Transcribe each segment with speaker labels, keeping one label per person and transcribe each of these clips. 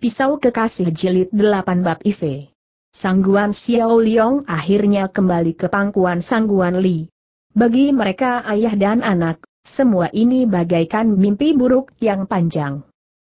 Speaker 1: Pisau Kekasih Jilid 8 Bab IV. Sangguan Xiao Liong akhirnya kembali ke pangkuan Sangguan Li. Bagi mereka ayah dan anak, semua ini bagaikan mimpi buruk yang panjang.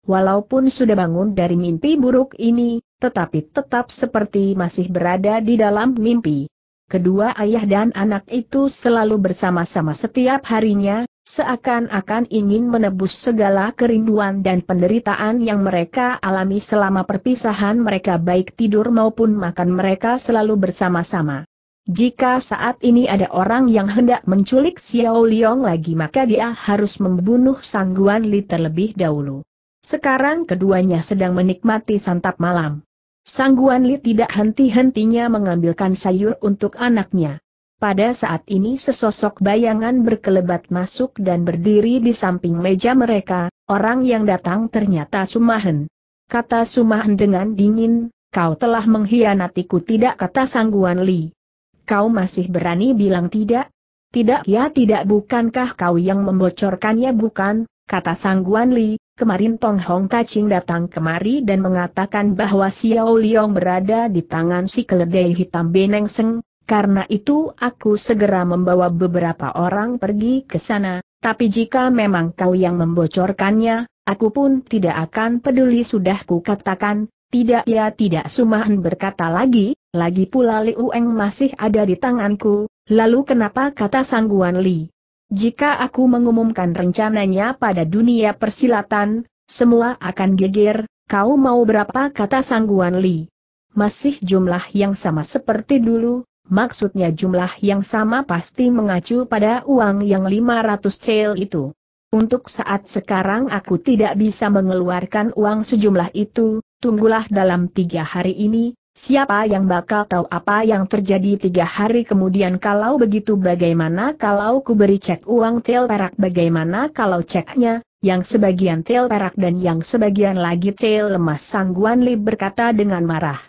Speaker 1: Walaupun sudah bangun dari mimpi buruk ini, tetapi tetap seperti masih berada di dalam mimpi. Kedua ayah dan anak itu selalu bersama-sama setiap harinya, seakan-akan ingin menebus segala kerinduan dan penderitaan yang mereka alami selama perpisahan mereka baik tidur maupun makan mereka selalu bersama-sama. Jika saat ini ada orang yang hendak menculik Xiao Liang lagi maka dia harus membunuh Sangguan Li terlebih dahulu. Sekarang keduanya sedang menikmati santap malam. Sangguan Li tidak henti-hentinya mengambilkan sayur untuk anaknya. Pada saat ini sesosok bayangan berkelebat masuk dan berdiri di samping meja mereka, orang yang datang ternyata Sumahen. Kata Sumahen dengan dingin, kau telah mengkhianatiku tidak kata sangguan Li. Kau masih berani bilang tidak? Tidak ya tidak bukankah kau yang membocorkannya bukan, kata sangguan Li, kemarin Tong Hong Taching datang kemari dan mengatakan bahwa Xiao Liong berada di tangan si keledai hitam Beneng Seng, karena itu aku segera membawa beberapa orang pergi ke sana, tapi jika memang kau yang membocorkannya, aku pun tidak akan peduli sudah katakan. tidak ya tidak Sumahan berkata lagi, lagi pula Liu Eng masih ada di tanganku, lalu kenapa kata sangguan Li? Jika aku mengumumkan rencananya pada dunia persilatan, semua akan geger, kau mau berapa kata sangguan Li? Masih jumlah yang sama seperti dulu, maksudnya jumlah yang sama pasti mengacu pada uang yang 500 cel itu. Untuk saat sekarang aku tidak bisa mengeluarkan uang sejumlah itu, tunggulah dalam tiga hari ini, siapa yang bakal tahu apa yang terjadi tiga hari kemudian kalau begitu bagaimana kalau ku beri cek uang tel perak bagaimana kalau ceknya, yang sebagian tel perak dan yang sebagian lagi tel lemas sangguan li berkata dengan marah.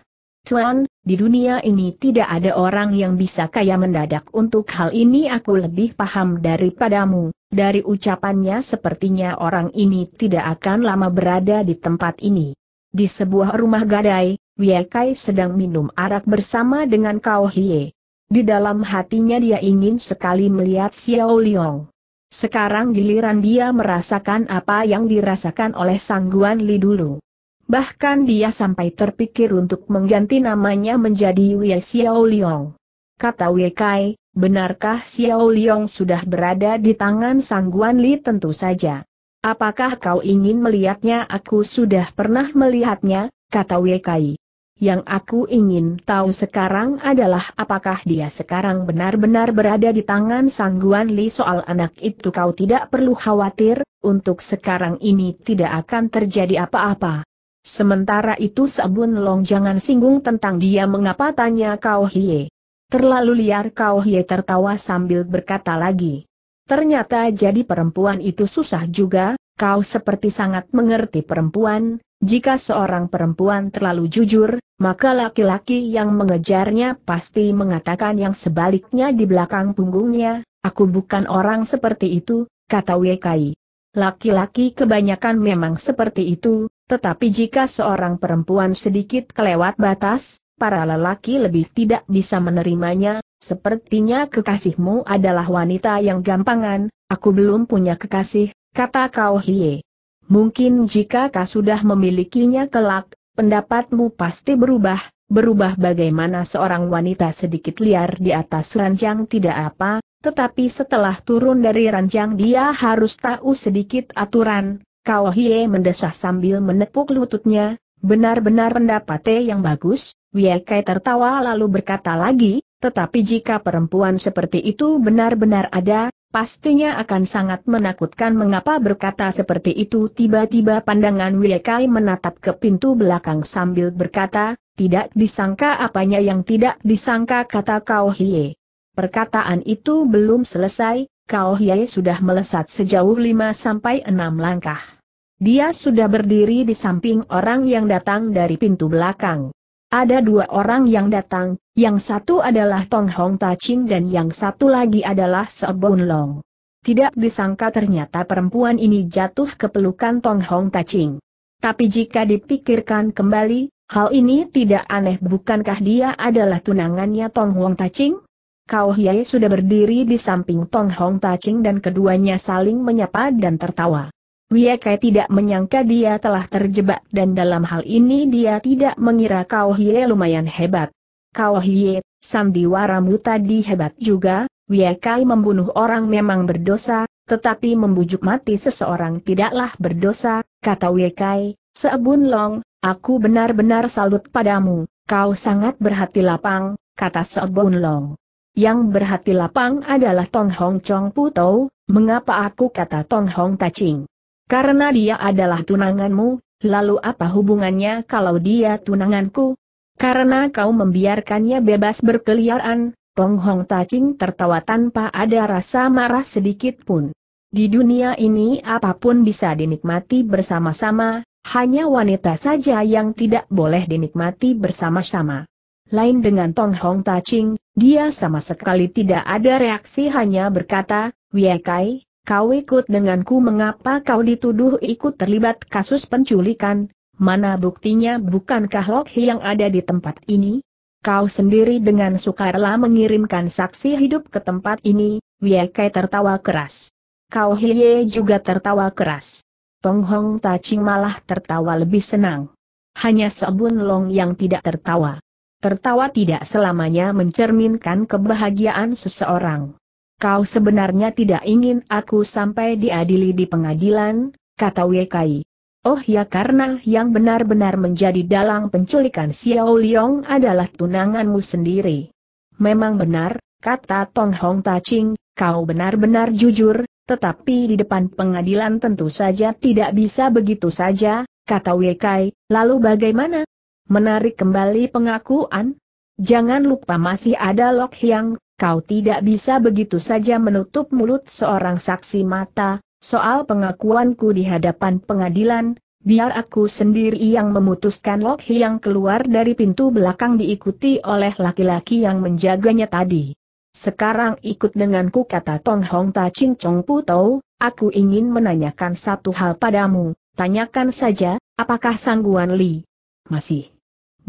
Speaker 1: Tuan, di dunia ini tidak ada orang yang bisa kaya mendadak untuk hal ini aku lebih paham daripadamu, dari ucapannya sepertinya orang ini tidak akan lama berada di tempat ini. Di sebuah rumah gadai, Wiekai sedang minum arak bersama dengan Kao Hie. Di dalam hatinya dia ingin sekali melihat Xiao Liang. Sekarang giliran dia merasakan apa yang dirasakan oleh Sangguan Li dulu. Bahkan dia sampai terpikir untuk mengganti namanya menjadi Wei Xiao Liang. Kata Wei Kai, benarkah Xiao Liang sudah berada di tangan Sangguan Li tentu saja. Apakah kau ingin melihatnya aku sudah pernah melihatnya, kata Wei Kai. Yang aku ingin tahu sekarang adalah apakah dia sekarang benar-benar berada di tangan Sangguan Li soal anak itu kau tidak perlu khawatir, untuk sekarang ini tidak akan terjadi apa-apa. Sementara itu Sabun Long jangan singgung tentang dia mengapa tanya Kau Hie. Terlalu liar Kau Hie tertawa sambil berkata lagi. Ternyata jadi perempuan itu susah juga, kau seperti sangat mengerti perempuan, jika seorang perempuan terlalu jujur, maka laki-laki yang mengejarnya pasti mengatakan yang sebaliknya di belakang punggungnya, aku bukan orang seperti itu, kata Wekai. Laki-laki kebanyakan memang seperti itu, tetapi jika seorang perempuan sedikit kelewat batas, para lelaki lebih tidak bisa menerimanya, sepertinya kekasihmu adalah wanita yang gampangan, aku belum punya kekasih, kata Kau Hie. Mungkin jika kau sudah memilikinya kelak, pendapatmu pasti berubah, berubah bagaimana seorang wanita sedikit liar di atas ranjang tidak apa, tetapi setelah turun dari ranjang dia harus tahu sedikit aturan, Kao Hie mendesah sambil menepuk lututnya, benar-benar pendapatnya yang bagus, Wie tertawa lalu berkata lagi, tetapi jika perempuan seperti itu benar-benar ada, pastinya akan sangat menakutkan mengapa berkata seperti itu tiba-tiba pandangan Wie menatap ke pintu belakang sambil berkata, tidak disangka apanya yang tidak disangka kata Kao Hie. Perkataan itu belum selesai, Kao Hie sudah melesat sejauh 5 sampai 6 langkah. Dia sudah berdiri di samping orang yang datang dari pintu belakang. Ada dua orang yang datang, yang satu adalah Tong Hong Ching dan yang satu lagi adalah Sebon Long. Tidak disangka ternyata perempuan ini jatuh ke pelukan Tong Hong Ching. Tapi jika dipikirkan kembali, hal ini tidak aneh bukankah dia adalah tunangannya Tong Hong Ching? Kau Hiei sudah berdiri di samping Tong Hong Ching dan keduanya saling menyapa dan tertawa. Wiekai tidak menyangka dia telah terjebak dan dalam hal ini dia tidak mengira Kau Hie lumayan hebat. Kau Hie, sandiwaramu tadi hebat juga, Wiekai membunuh orang memang berdosa, tetapi membujuk mati seseorang tidaklah berdosa, kata Wiekai, Seebun Long, aku benar-benar salut padamu, kau sangat berhati lapang, kata Seebun Long. Yang berhati lapang adalah Tong Hong Chong Putou, mengapa aku kata Tong Hong Tacing? Karena dia adalah tunanganmu, lalu apa hubungannya kalau dia tunanganku? Karena kau membiarkannya bebas berkeliaran, Tong Hong Tacing tertawa tanpa ada rasa marah sedikit pun. Di dunia ini apapun bisa dinikmati bersama-sama, hanya wanita saja yang tidak boleh dinikmati bersama-sama. Lain dengan Tong Hong Tacing, dia sama sekali tidak ada reaksi hanya berkata, Wei Kai. Kau ikut denganku mengapa kau dituduh ikut terlibat kasus penculikan? Mana buktinya bukankah Lokhi yang ada di tempat ini? Kau sendiri dengan sukarela mengirimkan saksi hidup ke tempat ini, Wiekai tertawa keras. Kau Hiye juga tertawa keras. Tong Hong Taching malah tertawa lebih senang. Hanya Sabun Long yang tidak tertawa. Tertawa tidak selamanya mencerminkan kebahagiaan seseorang kau sebenarnya tidak ingin aku sampai diadili di pengadilan, kata Wekai. Oh ya karena yang benar-benar menjadi dalang penculikan Xiao Liong adalah tunanganmu sendiri. Memang benar, kata Tong Hong Taching, kau benar-benar jujur, tetapi di depan pengadilan tentu saja tidak bisa begitu saja, kata Wekai, lalu bagaimana? Menarik kembali pengakuan? Jangan lupa masih ada Lok Hyang, Kau tidak bisa begitu saja menutup mulut seorang saksi mata, soal pengakuanku di hadapan pengadilan, biar aku sendiri yang memutuskan Lok yang keluar dari pintu belakang diikuti oleh laki-laki yang menjaganya tadi. Sekarang ikut denganku kata Tong Hong Ta Ching Chong Tau, aku ingin menanyakan satu hal padamu, tanyakan saja, apakah Sangguan Li masih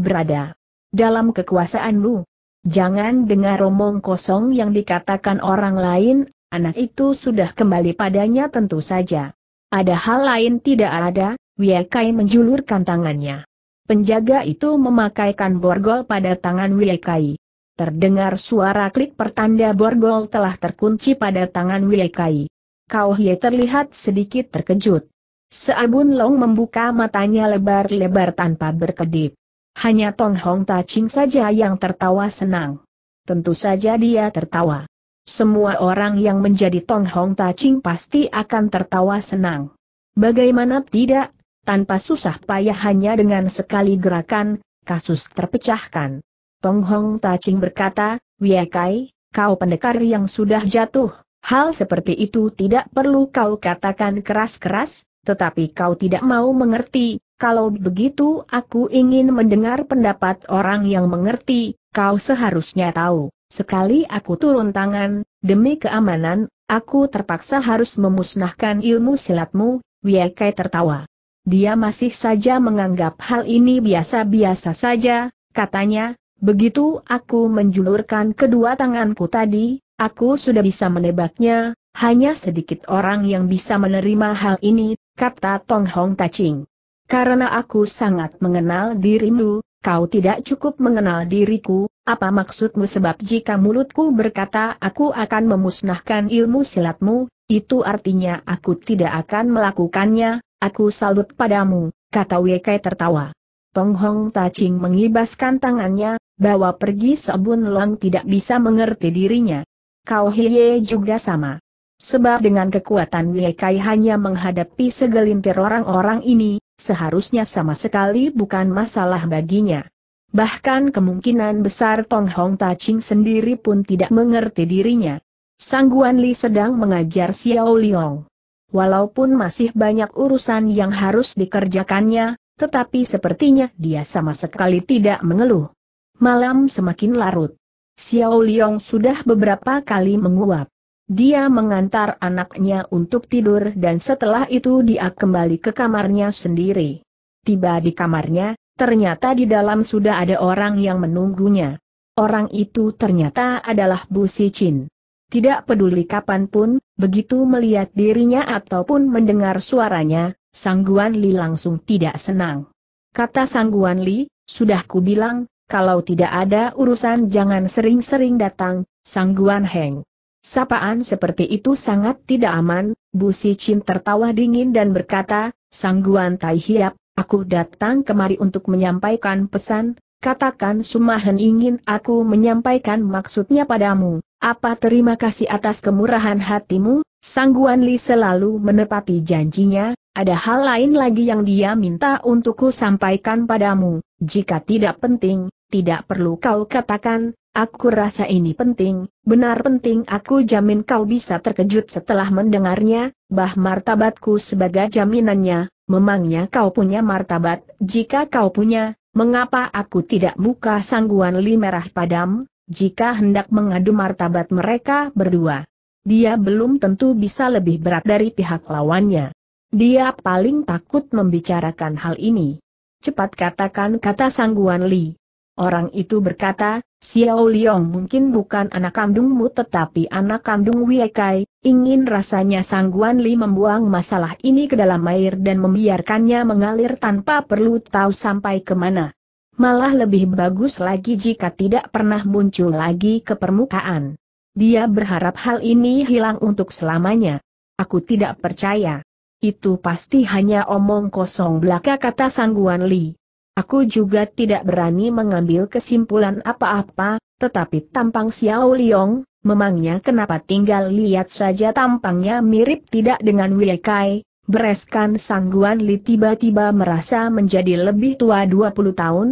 Speaker 1: berada dalam kekuasaanmu? Jangan dengar omong kosong yang dikatakan orang lain, anak itu sudah kembali padanya tentu saja. Ada hal lain tidak ada, Wiekai menjulurkan tangannya. Penjaga itu memakaikan borgol pada tangan Wiekai. Terdengar suara klik pertanda borgol telah terkunci pada tangan Wiekai. Kau Hye terlihat sedikit terkejut. Seabun Long membuka matanya lebar-lebar tanpa berkedip. Hanya Tong Hong Ta Ching saja yang tertawa senang. Tentu saja dia tertawa. Semua orang yang menjadi Tong Hong Ta Ching pasti akan tertawa senang. Bagaimana tidak, tanpa susah payah hanya dengan sekali gerakan, kasus terpecahkan. Tong Hong Ta Ching berkata, Kai, kau pendekar yang sudah jatuh, hal seperti itu tidak perlu kau katakan keras-keras, tetapi kau tidak mau mengerti, kalau begitu aku ingin mendengar pendapat orang yang mengerti, kau seharusnya tahu. Sekali aku turun tangan, demi keamanan, aku terpaksa harus memusnahkan ilmu silatmu, Wiekai tertawa. Dia masih saja menganggap hal ini biasa-biasa saja, katanya, begitu aku menjulurkan kedua tanganku tadi, aku sudah bisa menebaknya, hanya sedikit orang yang bisa menerima hal ini, kata Tong Hong Taching. Karena aku sangat mengenal dirimu, kau tidak cukup mengenal diriku, apa maksudmu sebab jika mulutku berkata aku akan memusnahkan ilmu silatmu, itu artinya aku tidak akan melakukannya, aku salut padamu, kata Wekai tertawa. Tong Hong Taching mengibaskan tangannya, bawa pergi sebun long tidak bisa mengerti dirinya. Kau Hiye juga sama. Sebab dengan kekuatan Wekai hanya menghadapi segelintir orang-orang ini, seharusnya sama sekali bukan masalah baginya. Bahkan kemungkinan besar Tong Hong Ching sendiri pun tidak mengerti dirinya. Sangguan Li sedang mengajar Xiao Liang. Walaupun masih banyak urusan yang harus dikerjakannya, tetapi sepertinya dia sama sekali tidak mengeluh. Malam semakin larut. Xiao Liang sudah beberapa kali menguap. Dia mengantar anaknya untuk tidur dan setelah itu dia kembali ke kamarnya sendiri. Tiba di kamarnya, ternyata di dalam sudah ada orang yang menunggunya. Orang itu ternyata adalah Bu Sicin. Tidak peduli kapanpun, begitu melihat dirinya ataupun mendengar suaranya, Sangguan Li langsung tidak senang. Kata Sangguan Li, sudah ku bilang, kalau tidak ada urusan jangan sering-sering datang, Sangguan Heng. Sapaan seperti itu sangat tidak aman, Bu Si Chin tertawa dingin dan berkata, Sangguan Tai Hiap, aku datang kemari untuk menyampaikan pesan, katakan Sumahen ingin aku menyampaikan maksudnya padamu, apa terima kasih atas kemurahan hatimu, Sangguan Li selalu menepati janjinya, ada hal lain lagi yang dia minta untukku sampaikan padamu, jika tidak penting, tidak perlu kau katakan, aku rasa ini penting, benar penting aku jamin kau bisa terkejut setelah mendengarnya, bah martabatku sebagai jaminannya, memangnya kau punya martabat, jika kau punya, mengapa aku tidak buka sangguan li merah padam, jika hendak mengadu martabat mereka berdua. Dia belum tentu bisa lebih berat dari pihak lawannya. Dia paling takut membicarakan hal ini. Cepat katakan kata sangguan Li. Orang itu berkata, Xiao Liong mungkin bukan anak kandungmu tetapi anak kandung Wiekai, ingin rasanya Sangguan Li membuang masalah ini ke dalam air dan membiarkannya mengalir tanpa perlu tahu sampai kemana. Malah lebih bagus lagi jika tidak pernah muncul lagi ke permukaan. Dia berharap hal ini hilang untuk selamanya. Aku tidak percaya. Itu pasti hanya omong kosong belaka kata Sangguan Li. Aku juga tidak berani mengambil kesimpulan apa-apa, tetapi tampang Xiao Liong, memangnya kenapa tinggal lihat saja tampangnya mirip tidak dengan Wei Kai, bereskan sangguan Li tiba-tiba merasa menjadi lebih tua 20 tahun,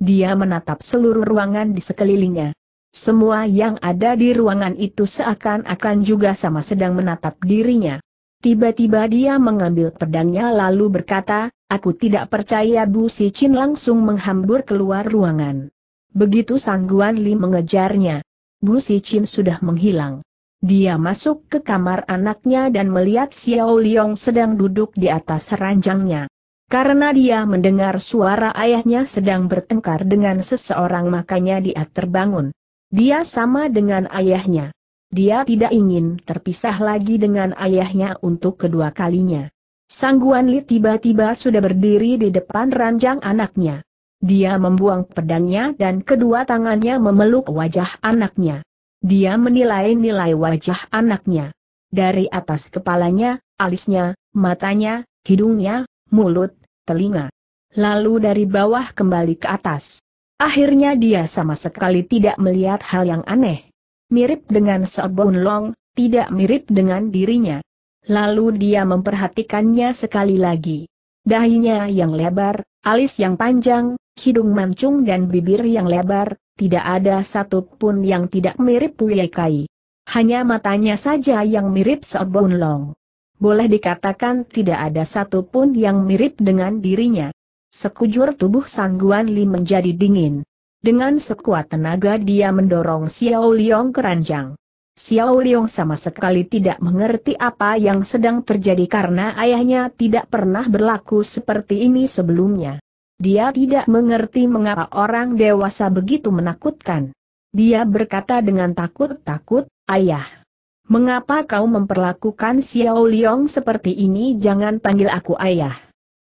Speaker 1: dia menatap seluruh ruangan di sekelilingnya. Semua yang ada di ruangan itu seakan-akan juga sama sedang menatap dirinya. Tiba-tiba dia mengambil pedangnya lalu berkata, aku tidak percaya Bu Si Chin langsung menghambur keluar ruangan. Begitu Sangguan Li mengejarnya. Bu Si Chin sudah menghilang. Dia masuk ke kamar anaknya dan melihat Xiao Liong sedang duduk di atas ranjangnya. Karena dia mendengar suara ayahnya sedang bertengkar dengan seseorang makanya dia terbangun. Dia sama dengan ayahnya. Dia tidak ingin terpisah lagi dengan ayahnya untuk kedua kalinya. Sangguan Li tiba-tiba sudah berdiri di depan ranjang anaknya. Dia membuang pedangnya dan kedua tangannya memeluk wajah anaknya. Dia menilai-nilai wajah anaknya. Dari atas kepalanya, alisnya, matanya, hidungnya, mulut, telinga. Lalu dari bawah kembali ke atas. Akhirnya dia sama sekali tidak melihat hal yang aneh. Mirip dengan Sabun Long, tidak mirip dengan dirinya. Lalu dia memperhatikannya sekali lagi. Dahinya yang lebar, alis yang panjang, hidung mancung dan bibir yang lebar, tidak ada satu pun yang tidak mirip Kai. Hanya matanya saja yang mirip Sabun Long. Boleh dikatakan tidak ada satu pun yang mirip dengan dirinya. Sekujur tubuh Sangguan Li menjadi dingin. Dengan sekuat tenaga dia mendorong Xiao Liang ke ranjang. Xiao Liang sama sekali tidak mengerti apa yang sedang terjadi karena ayahnya tidak pernah berlaku seperti ini sebelumnya. Dia tidak mengerti mengapa orang dewasa begitu menakutkan. Dia berkata dengan takut-takut, Ayah, mengapa kau memperlakukan Xiao Liang seperti ini jangan panggil aku ayah.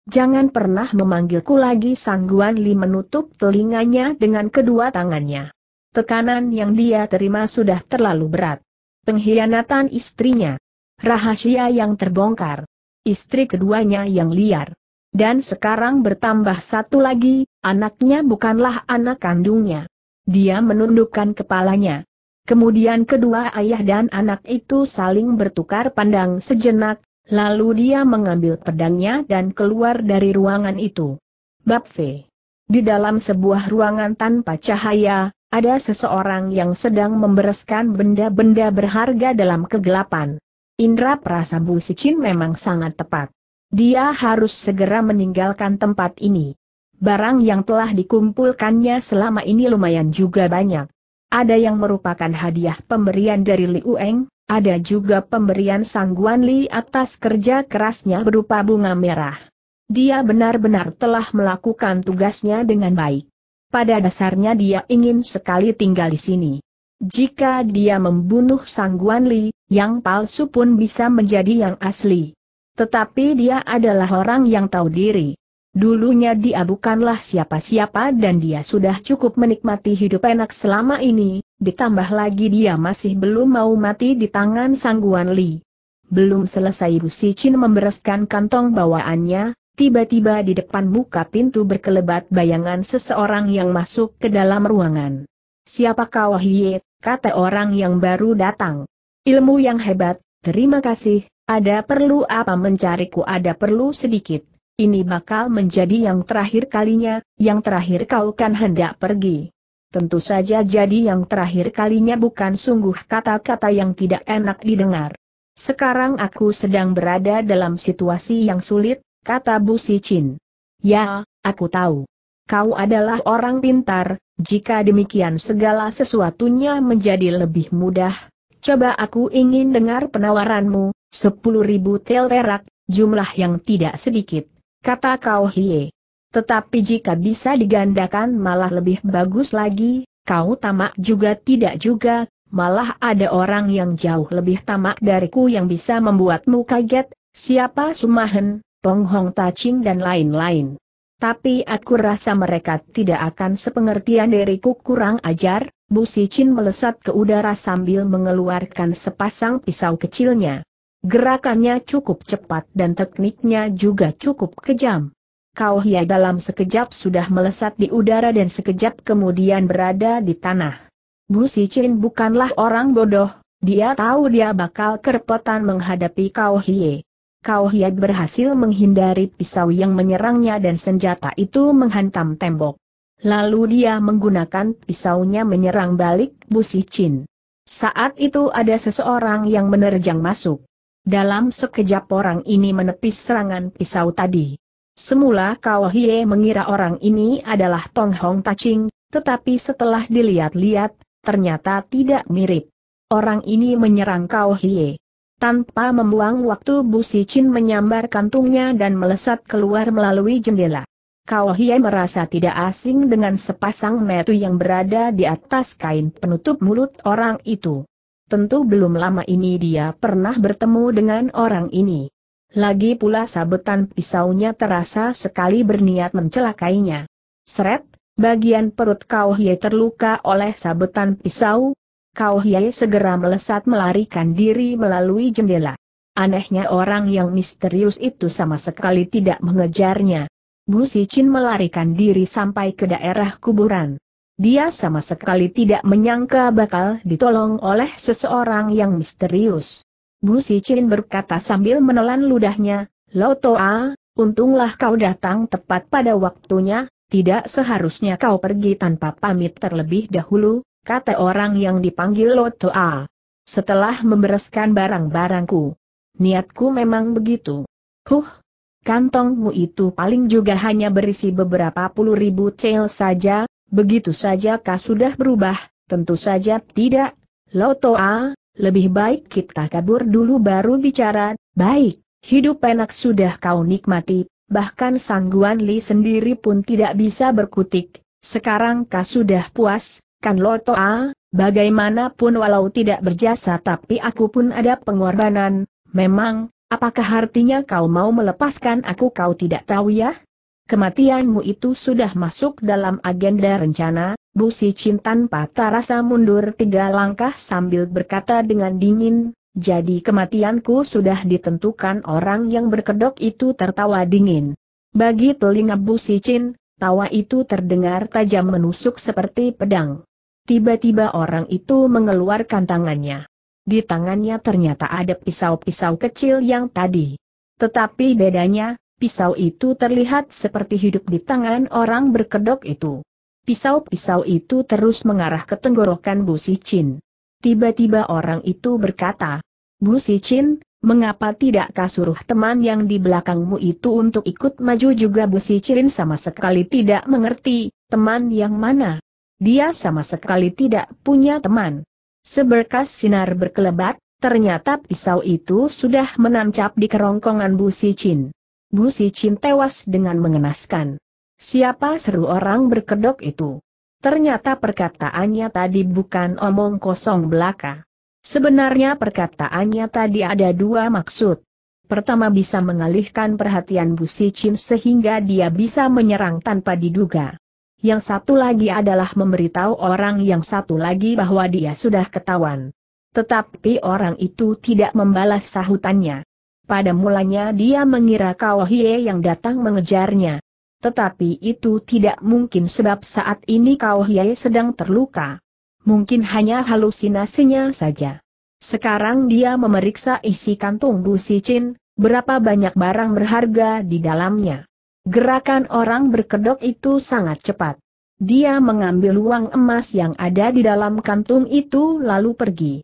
Speaker 1: Jangan pernah memanggilku lagi Sangguan Li menutup telinganya dengan kedua tangannya. Tekanan yang dia terima sudah terlalu berat. Pengkhianatan istrinya. Rahasia yang terbongkar. Istri keduanya yang liar. Dan sekarang bertambah satu lagi, anaknya bukanlah anak kandungnya. Dia menundukkan kepalanya. Kemudian kedua ayah dan anak itu saling bertukar pandang sejenak, Lalu dia mengambil pedangnya dan keluar dari ruangan itu. Bab V. Di dalam sebuah ruangan tanpa cahaya, ada seseorang yang sedang membereskan benda-benda berharga dalam kegelapan. Indra perasa Bu Sicin memang sangat tepat. Dia harus segera meninggalkan tempat ini. Barang yang telah dikumpulkannya selama ini lumayan juga banyak. Ada yang merupakan hadiah pemberian dari Liu Eng, ada juga pemberian sangguan Li atas kerja kerasnya berupa bunga merah. Dia benar-benar telah melakukan tugasnya dengan baik. Pada dasarnya dia ingin sekali tinggal di sini. Jika dia membunuh sangguan Li, yang palsu pun bisa menjadi yang asli. Tetapi dia adalah orang yang tahu diri. Dulunya dia bukanlah siapa-siapa dan dia sudah cukup menikmati hidup enak selama ini, Ditambah lagi dia masih belum mau mati di tangan sangguan Li. Belum selesai Bu Sicin membereskan kantong bawaannya, tiba-tiba di depan muka pintu berkelebat bayangan seseorang yang masuk ke dalam ruangan. Siapa kau Hie, kata orang yang baru datang. Ilmu yang hebat, terima kasih, ada perlu apa mencariku ada perlu sedikit. Ini bakal menjadi yang terakhir kalinya, yang terakhir kau kan hendak pergi tentu saja jadi yang terakhir kalinya bukan sungguh kata-kata yang tidak enak didengar. Sekarang aku sedang berada dalam situasi yang sulit, kata Bu Sicin. Ya, aku tahu. Kau adalah orang pintar, jika demikian segala sesuatunya menjadi lebih mudah. Coba aku ingin dengar penawaranmu, sepuluh ribu tel perak, jumlah yang tidak sedikit, kata Kau Hie. Tetapi jika bisa digandakan malah lebih bagus lagi, kau tamak juga tidak juga, malah ada orang yang jauh lebih tamak dariku yang bisa membuatmu kaget, siapa Sumahen, Tong Hong Tacing dan lain-lain. Tapi aku rasa mereka tidak akan sepengertian dariku kurang ajar, Bu Sicin melesat ke udara sambil mengeluarkan sepasang pisau kecilnya. Gerakannya cukup cepat dan tekniknya juga cukup kejam. Kau Hia dalam sekejap sudah melesat di udara dan sekejap kemudian berada di tanah. Bu Si Chin bukanlah orang bodoh, dia tahu dia bakal kerepotan menghadapi Kau Hie. Kau Hie berhasil menghindari pisau yang menyerangnya dan senjata itu menghantam tembok. Lalu dia menggunakan pisaunya menyerang balik Bu Si Chin. Saat itu ada seseorang yang menerjang masuk. Dalam sekejap orang ini menepis serangan pisau tadi. Semula Kao Hie mengira orang ini adalah Tong Hong Taching, tetapi setelah dilihat-lihat, ternyata tidak mirip. Orang ini menyerang Kao Hie. Tanpa membuang waktu Bu Si Chin menyambar kantungnya dan melesat keluar melalui jendela. Kao Hie merasa tidak asing dengan sepasang metu yang berada di atas kain penutup mulut orang itu. Tentu belum lama ini dia pernah bertemu dengan orang ini. Lagi pula sabetan pisaunya terasa sekali berniat mencelakainya. Seret, bagian perut Kau Hye terluka oleh sabetan pisau. Kau Hye segera melesat melarikan diri melalui jendela. Anehnya orang yang misterius itu sama sekali tidak mengejarnya. Bu Sicin melarikan diri sampai ke daerah kuburan. Dia sama sekali tidak menyangka bakal ditolong oleh seseorang yang misterius. Bu Chin berkata sambil menelan ludahnya, Lotoa, untunglah kau datang tepat pada waktunya, tidak seharusnya kau pergi tanpa pamit terlebih dahulu, kata orang yang dipanggil Lotoa. Setelah membereskan barang-barangku. Niatku memang begitu. Huh, kantongmu itu paling juga hanya berisi beberapa puluh ribu cel saja, begitu saja kau sudah berubah, tentu saja tidak. Lotoa, lebih baik kita kabur dulu baru bicara, baik, hidup enak sudah kau nikmati, bahkan sangguan Li sendiri pun tidak bisa berkutik, sekarang kau sudah puas, kan Loto A, bagaimanapun walau tidak berjasa tapi aku pun ada pengorbanan, memang, apakah artinya kau mau melepaskan aku kau tidak tahu ya? Kematianmu itu sudah masuk dalam agenda rencana, Bu Si Chin tanpa terasa mundur tiga langkah sambil berkata dengan dingin, jadi kematianku sudah ditentukan orang yang berkedok itu tertawa dingin. Bagi telinga Bu Si tawa itu terdengar tajam menusuk seperti pedang. Tiba-tiba orang itu mengeluarkan tangannya. Di tangannya ternyata ada pisau-pisau kecil yang tadi. Tetapi bedanya, pisau itu terlihat seperti hidup di tangan orang berkedok itu. Pisau-pisau itu terus mengarah ke tenggorokan Bu Si Chin. Tiba-tiba orang itu berkata, Bu Si Chin, mengapa tidak kasuruh teman yang di belakangmu itu untuk ikut maju juga Bu Si Chin sama sekali tidak mengerti, teman yang mana? Dia sama sekali tidak punya teman. Seberkas sinar berkelebat, ternyata pisau itu sudah menancap di kerongkongan Bu Si Chin. Bu Si Chin tewas dengan mengenaskan. Siapa seru orang berkedok itu? Ternyata perkataannya tadi bukan omong kosong belaka. Sebenarnya perkataannya tadi ada dua maksud. Pertama bisa mengalihkan perhatian Bu Chin sehingga dia bisa menyerang tanpa diduga. Yang satu lagi adalah memberitahu orang yang satu lagi bahwa dia sudah ketahuan. Tetapi orang itu tidak membalas sahutannya. Pada mulanya dia mengira Hie yang datang mengejarnya. Tetapi itu tidak mungkin sebab saat ini Kau Hiei sedang terluka. Mungkin hanya halusinasinya saja. Sekarang dia memeriksa isi kantung Bu Chin, berapa banyak barang berharga di dalamnya. Gerakan orang berkedok itu sangat cepat. Dia mengambil uang emas yang ada di dalam kantung itu lalu pergi.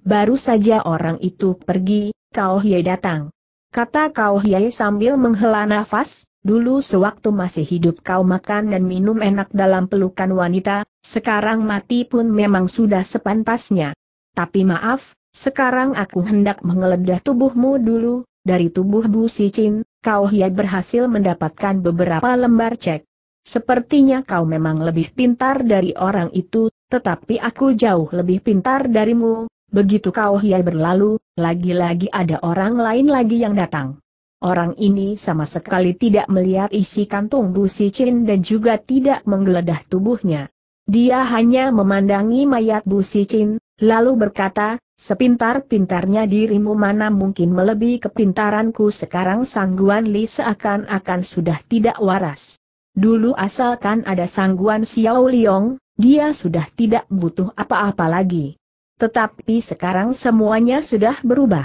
Speaker 1: Baru saja orang itu pergi, Kau Hiei datang. Kata Kau Hiei sambil menghela nafas, Dulu sewaktu masih hidup kau makan dan minum enak dalam pelukan wanita, sekarang mati pun memang sudah sepantasnya. Tapi maaf, sekarang aku hendak mengeledah tubuhmu dulu, dari tubuh Bu Sicin, kau hiat berhasil mendapatkan beberapa lembar cek. Sepertinya kau memang lebih pintar dari orang itu, tetapi aku jauh lebih pintar darimu, begitu kau hiat berlalu, lagi-lagi ada orang lain lagi yang datang. Orang ini sama sekali tidak melihat isi kantung Bu Si Chin dan juga tidak menggeledah tubuhnya. Dia hanya memandangi mayat Bu Si Chin, lalu berkata, sepintar-pintarnya dirimu mana mungkin melebihi kepintaranku sekarang sangguan Li seakan-akan sudah tidak waras. Dulu asalkan ada sangguan Xiao Liong, dia sudah tidak butuh apa-apa lagi. Tetapi sekarang semuanya sudah berubah.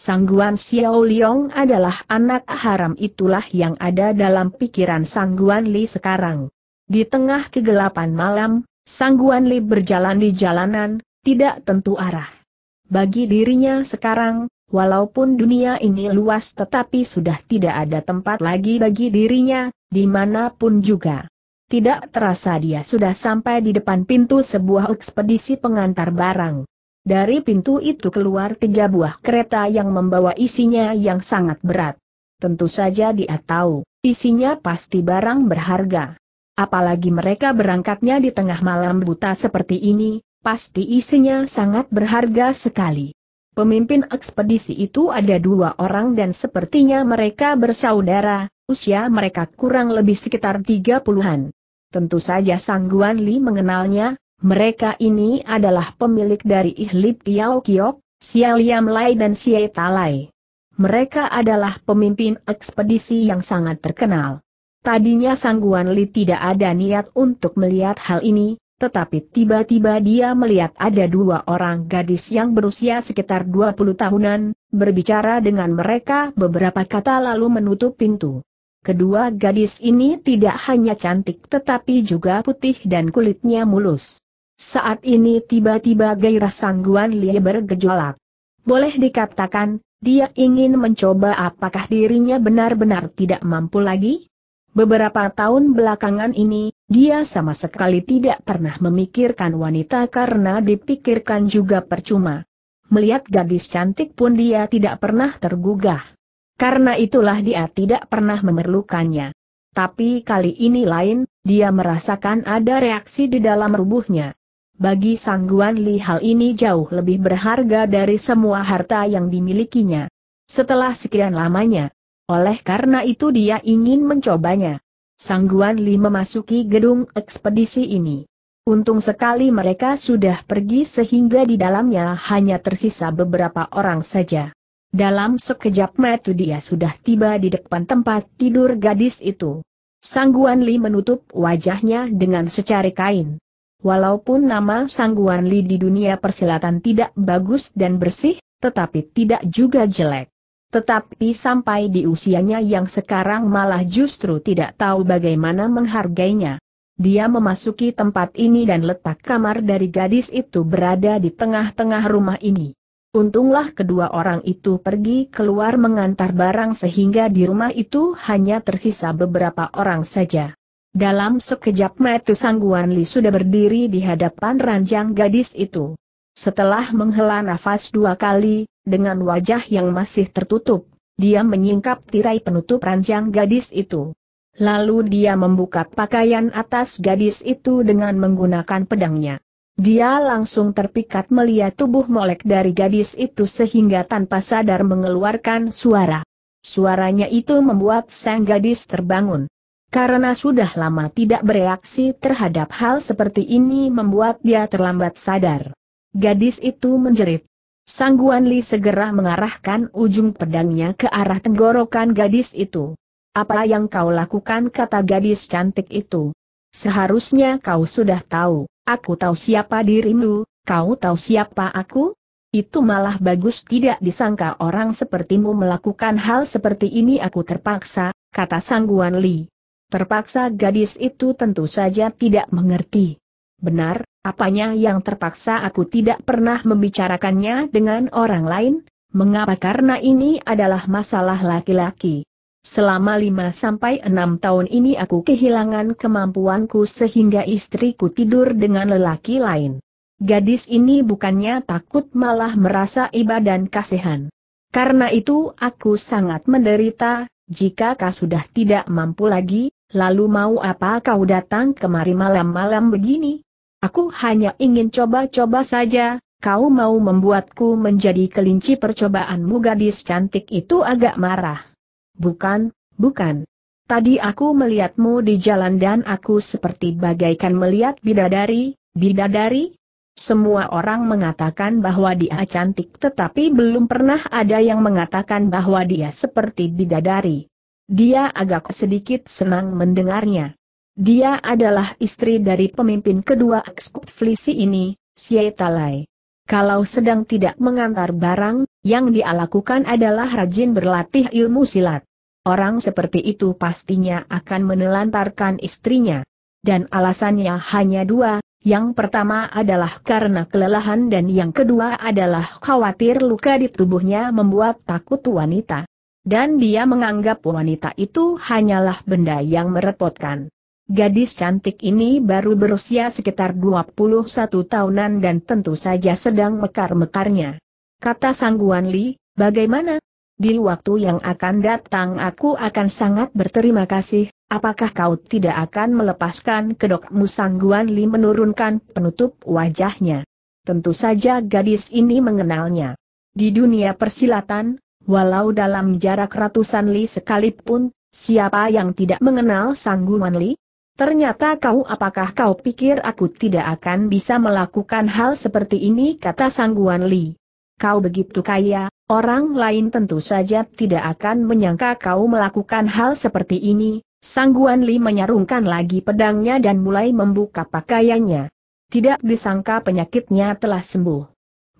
Speaker 1: Sangguan Xiao Liong adalah anak haram itulah yang ada dalam pikiran Sangguan Li sekarang. Di tengah kegelapan malam, Sangguan Li berjalan di jalanan, tidak tentu arah. Bagi dirinya sekarang, walaupun dunia ini luas tetapi sudah tidak ada tempat lagi bagi dirinya, dimanapun juga. Tidak terasa dia sudah sampai di depan pintu sebuah ekspedisi pengantar barang. Dari pintu itu keluar tiga buah kereta yang membawa isinya yang sangat berat. Tentu saja dia tahu, isinya pasti barang berharga. Apalagi mereka berangkatnya di tengah malam buta seperti ini, pasti isinya sangat berharga sekali. Pemimpin ekspedisi itu ada dua orang dan sepertinya mereka bersaudara, usia mereka kurang lebih sekitar tiga puluhan. Tentu saja Sangguan Li mengenalnya, mereka ini adalah pemilik dari Ihlip Piao Kiok, Xia Liam Lai dan Xie Talai. Mereka adalah pemimpin ekspedisi yang sangat terkenal. Tadinya Sangguan Li tidak ada niat untuk melihat hal ini, tetapi tiba-tiba dia melihat ada dua orang gadis yang berusia sekitar 20 tahunan, berbicara dengan mereka beberapa kata lalu menutup pintu. Kedua gadis ini tidak hanya cantik tetapi juga putih dan kulitnya mulus. Saat ini tiba-tiba gairah sangguan li bergejolak. Boleh dikatakan, dia ingin mencoba apakah dirinya benar-benar tidak mampu lagi? Beberapa tahun belakangan ini, dia sama sekali tidak pernah memikirkan wanita karena dipikirkan juga percuma. Melihat gadis cantik pun dia tidak pernah tergugah. Karena itulah dia tidak pernah memerlukannya. Tapi kali ini lain, dia merasakan ada reaksi di dalam rubuhnya. Bagi Sangguan Li hal ini jauh lebih berharga dari semua harta yang dimilikinya. Setelah sekian lamanya, oleh karena itu dia ingin mencobanya. Sangguan Li memasuki gedung ekspedisi ini. Untung sekali mereka sudah pergi sehingga di dalamnya hanya tersisa beberapa orang saja. Dalam sekejap mata dia sudah tiba di depan tempat tidur gadis itu. Sangguan Li menutup wajahnya dengan secari kain. Walaupun nama Guan Li di dunia persilatan tidak bagus dan bersih, tetapi tidak juga jelek. Tetapi sampai di usianya yang sekarang malah justru tidak tahu bagaimana menghargainya. Dia memasuki tempat ini dan letak kamar dari gadis itu berada di tengah-tengah rumah ini. Untunglah kedua orang itu pergi keluar mengantar barang sehingga di rumah itu hanya tersisa beberapa orang saja. Dalam sekejap mata Sangguan Li sudah berdiri di hadapan ranjang gadis itu. Setelah menghela nafas dua kali, dengan wajah yang masih tertutup, dia menyingkap tirai penutup ranjang gadis itu. Lalu dia membuka pakaian atas gadis itu dengan menggunakan pedangnya. Dia langsung terpikat melihat tubuh molek dari gadis itu sehingga tanpa sadar mengeluarkan suara. Suaranya itu membuat sang gadis terbangun. Karena sudah lama tidak bereaksi terhadap hal seperti ini membuat dia terlambat sadar. Gadis itu menjerit. Sangguan Li segera mengarahkan ujung pedangnya ke arah tenggorokan gadis itu. Apa yang kau lakukan kata gadis cantik itu? Seharusnya kau sudah tahu, aku tahu siapa dirimu, kau tahu siapa aku? Itu malah bagus tidak disangka orang sepertimu melakukan hal seperti ini aku terpaksa, kata Sangguan Li. Terpaksa gadis itu tentu saja tidak mengerti. Benar, apanya yang terpaksa aku tidak pernah membicarakannya dengan orang lain, mengapa karena ini adalah masalah laki-laki. Selama lima sampai enam tahun ini aku kehilangan kemampuanku sehingga istriku tidur dengan lelaki lain. Gadis ini bukannya takut malah merasa iba dan kasihan. Karena itu aku sangat menderita, jika kau sudah tidak mampu lagi, Lalu mau apa kau datang kemari malam-malam begini? Aku hanya ingin coba-coba saja, kau mau membuatku menjadi kelinci percobaanmu gadis cantik itu agak marah. Bukan, bukan. Tadi aku melihatmu di jalan dan aku seperti bagaikan melihat bidadari, bidadari? Semua orang mengatakan bahwa dia cantik tetapi belum pernah ada yang mengatakan bahwa dia seperti bidadari. Dia agak sedikit senang mendengarnya. Dia adalah istri dari pemimpin kedua ekskuplisi ini, Sietalai. Kalau sedang tidak mengantar barang, yang dia lakukan adalah rajin berlatih ilmu silat. Orang seperti itu pastinya akan menelantarkan istrinya. Dan alasannya hanya dua, yang pertama adalah karena kelelahan dan yang kedua adalah khawatir luka di tubuhnya membuat takut wanita. Dan dia menganggap wanita itu hanyalah benda yang merepotkan. Gadis cantik ini baru berusia sekitar 21 tahunan dan tentu saja sedang mekar-mekarnya. Kata Sangguan Li, bagaimana? Di waktu yang akan datang aku akan sangat berterima kasih, apakah kau tidak akan melepaskan kedokmu Sangguan Li menurunkan penutup wajahnya. Tentu saja gadis ini mengenalnya. Di dunia persilatan, Walau dalam jarak ratusan li sekalipun, siapa yang tidak mengenal Sangguan li? Ternyata kau apakah kau pikir aku tidak akan bisa melakukan hal seperti ini kata sangguan Li. Kau begitu kaya, orang lain tentu saja tidak akan menyangka kau melakukan hal seperti ini, sangguan Li menyarungkan lagi pedangnya dan mulai membuka pakaiannya. Tidak disangka penyakitnya telah sembuh.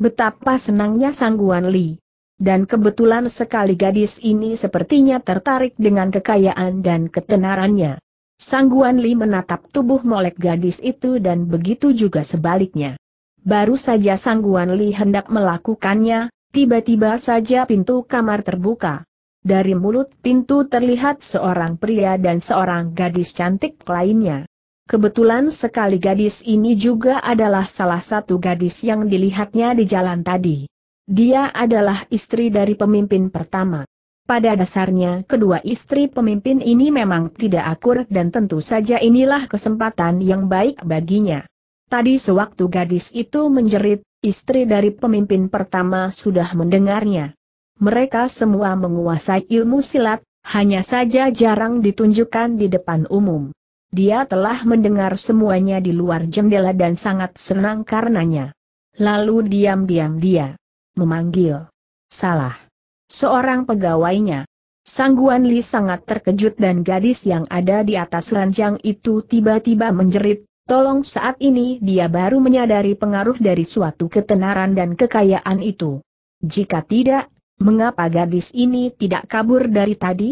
Speaker 1: Betapa senangnya sangguan Li dan kebetulan sekali gadis ini sepertinya tertarik dengan kekayaan dan ketenarannya. Sangguan Li menatap tubuh molek gadis itu dan begitu juga sebaliknya. Baru saja Sangguan Li hendak melakukannya, tiba-tiba saja pintu kamar terbuka. Dari mulut pintu terlihat seorang pria dan seorang gadis cantik lainnya. Kebetulan sekali gadis ini juga adalah salah satu gadis yang dilihatnya di jalan tadi. Dia adalah istri dari pemimpin pertama. Pada dasarnya kedua istri pemimpin ini memang tidak akur dan tentu saja inilah kesempatan yang baik baginya. Tadi sewaktu gadis itu menjerit, istri dari pemimpin pertama sudah mendengarnya. Mereka semua menguasai ilmu silat, hanya saja jarang ditunjukkan di depan umum. Dia telah mendengar semuanya di luar jendela dan sangat senang karenanya. Lalu diam-diam dia Memanggil. Salah. Seorang pegawainya. Sangguan Li sangat terkejut dan gadis yang ada di atas ranjang itu tiba-tiba menjerit, tolong saat ini dia baru menyadari pengaruh dari suatu ketenaran dan kekayaan itu. Jika tidak, mengapa gadis ini tidak kabur dari tadi?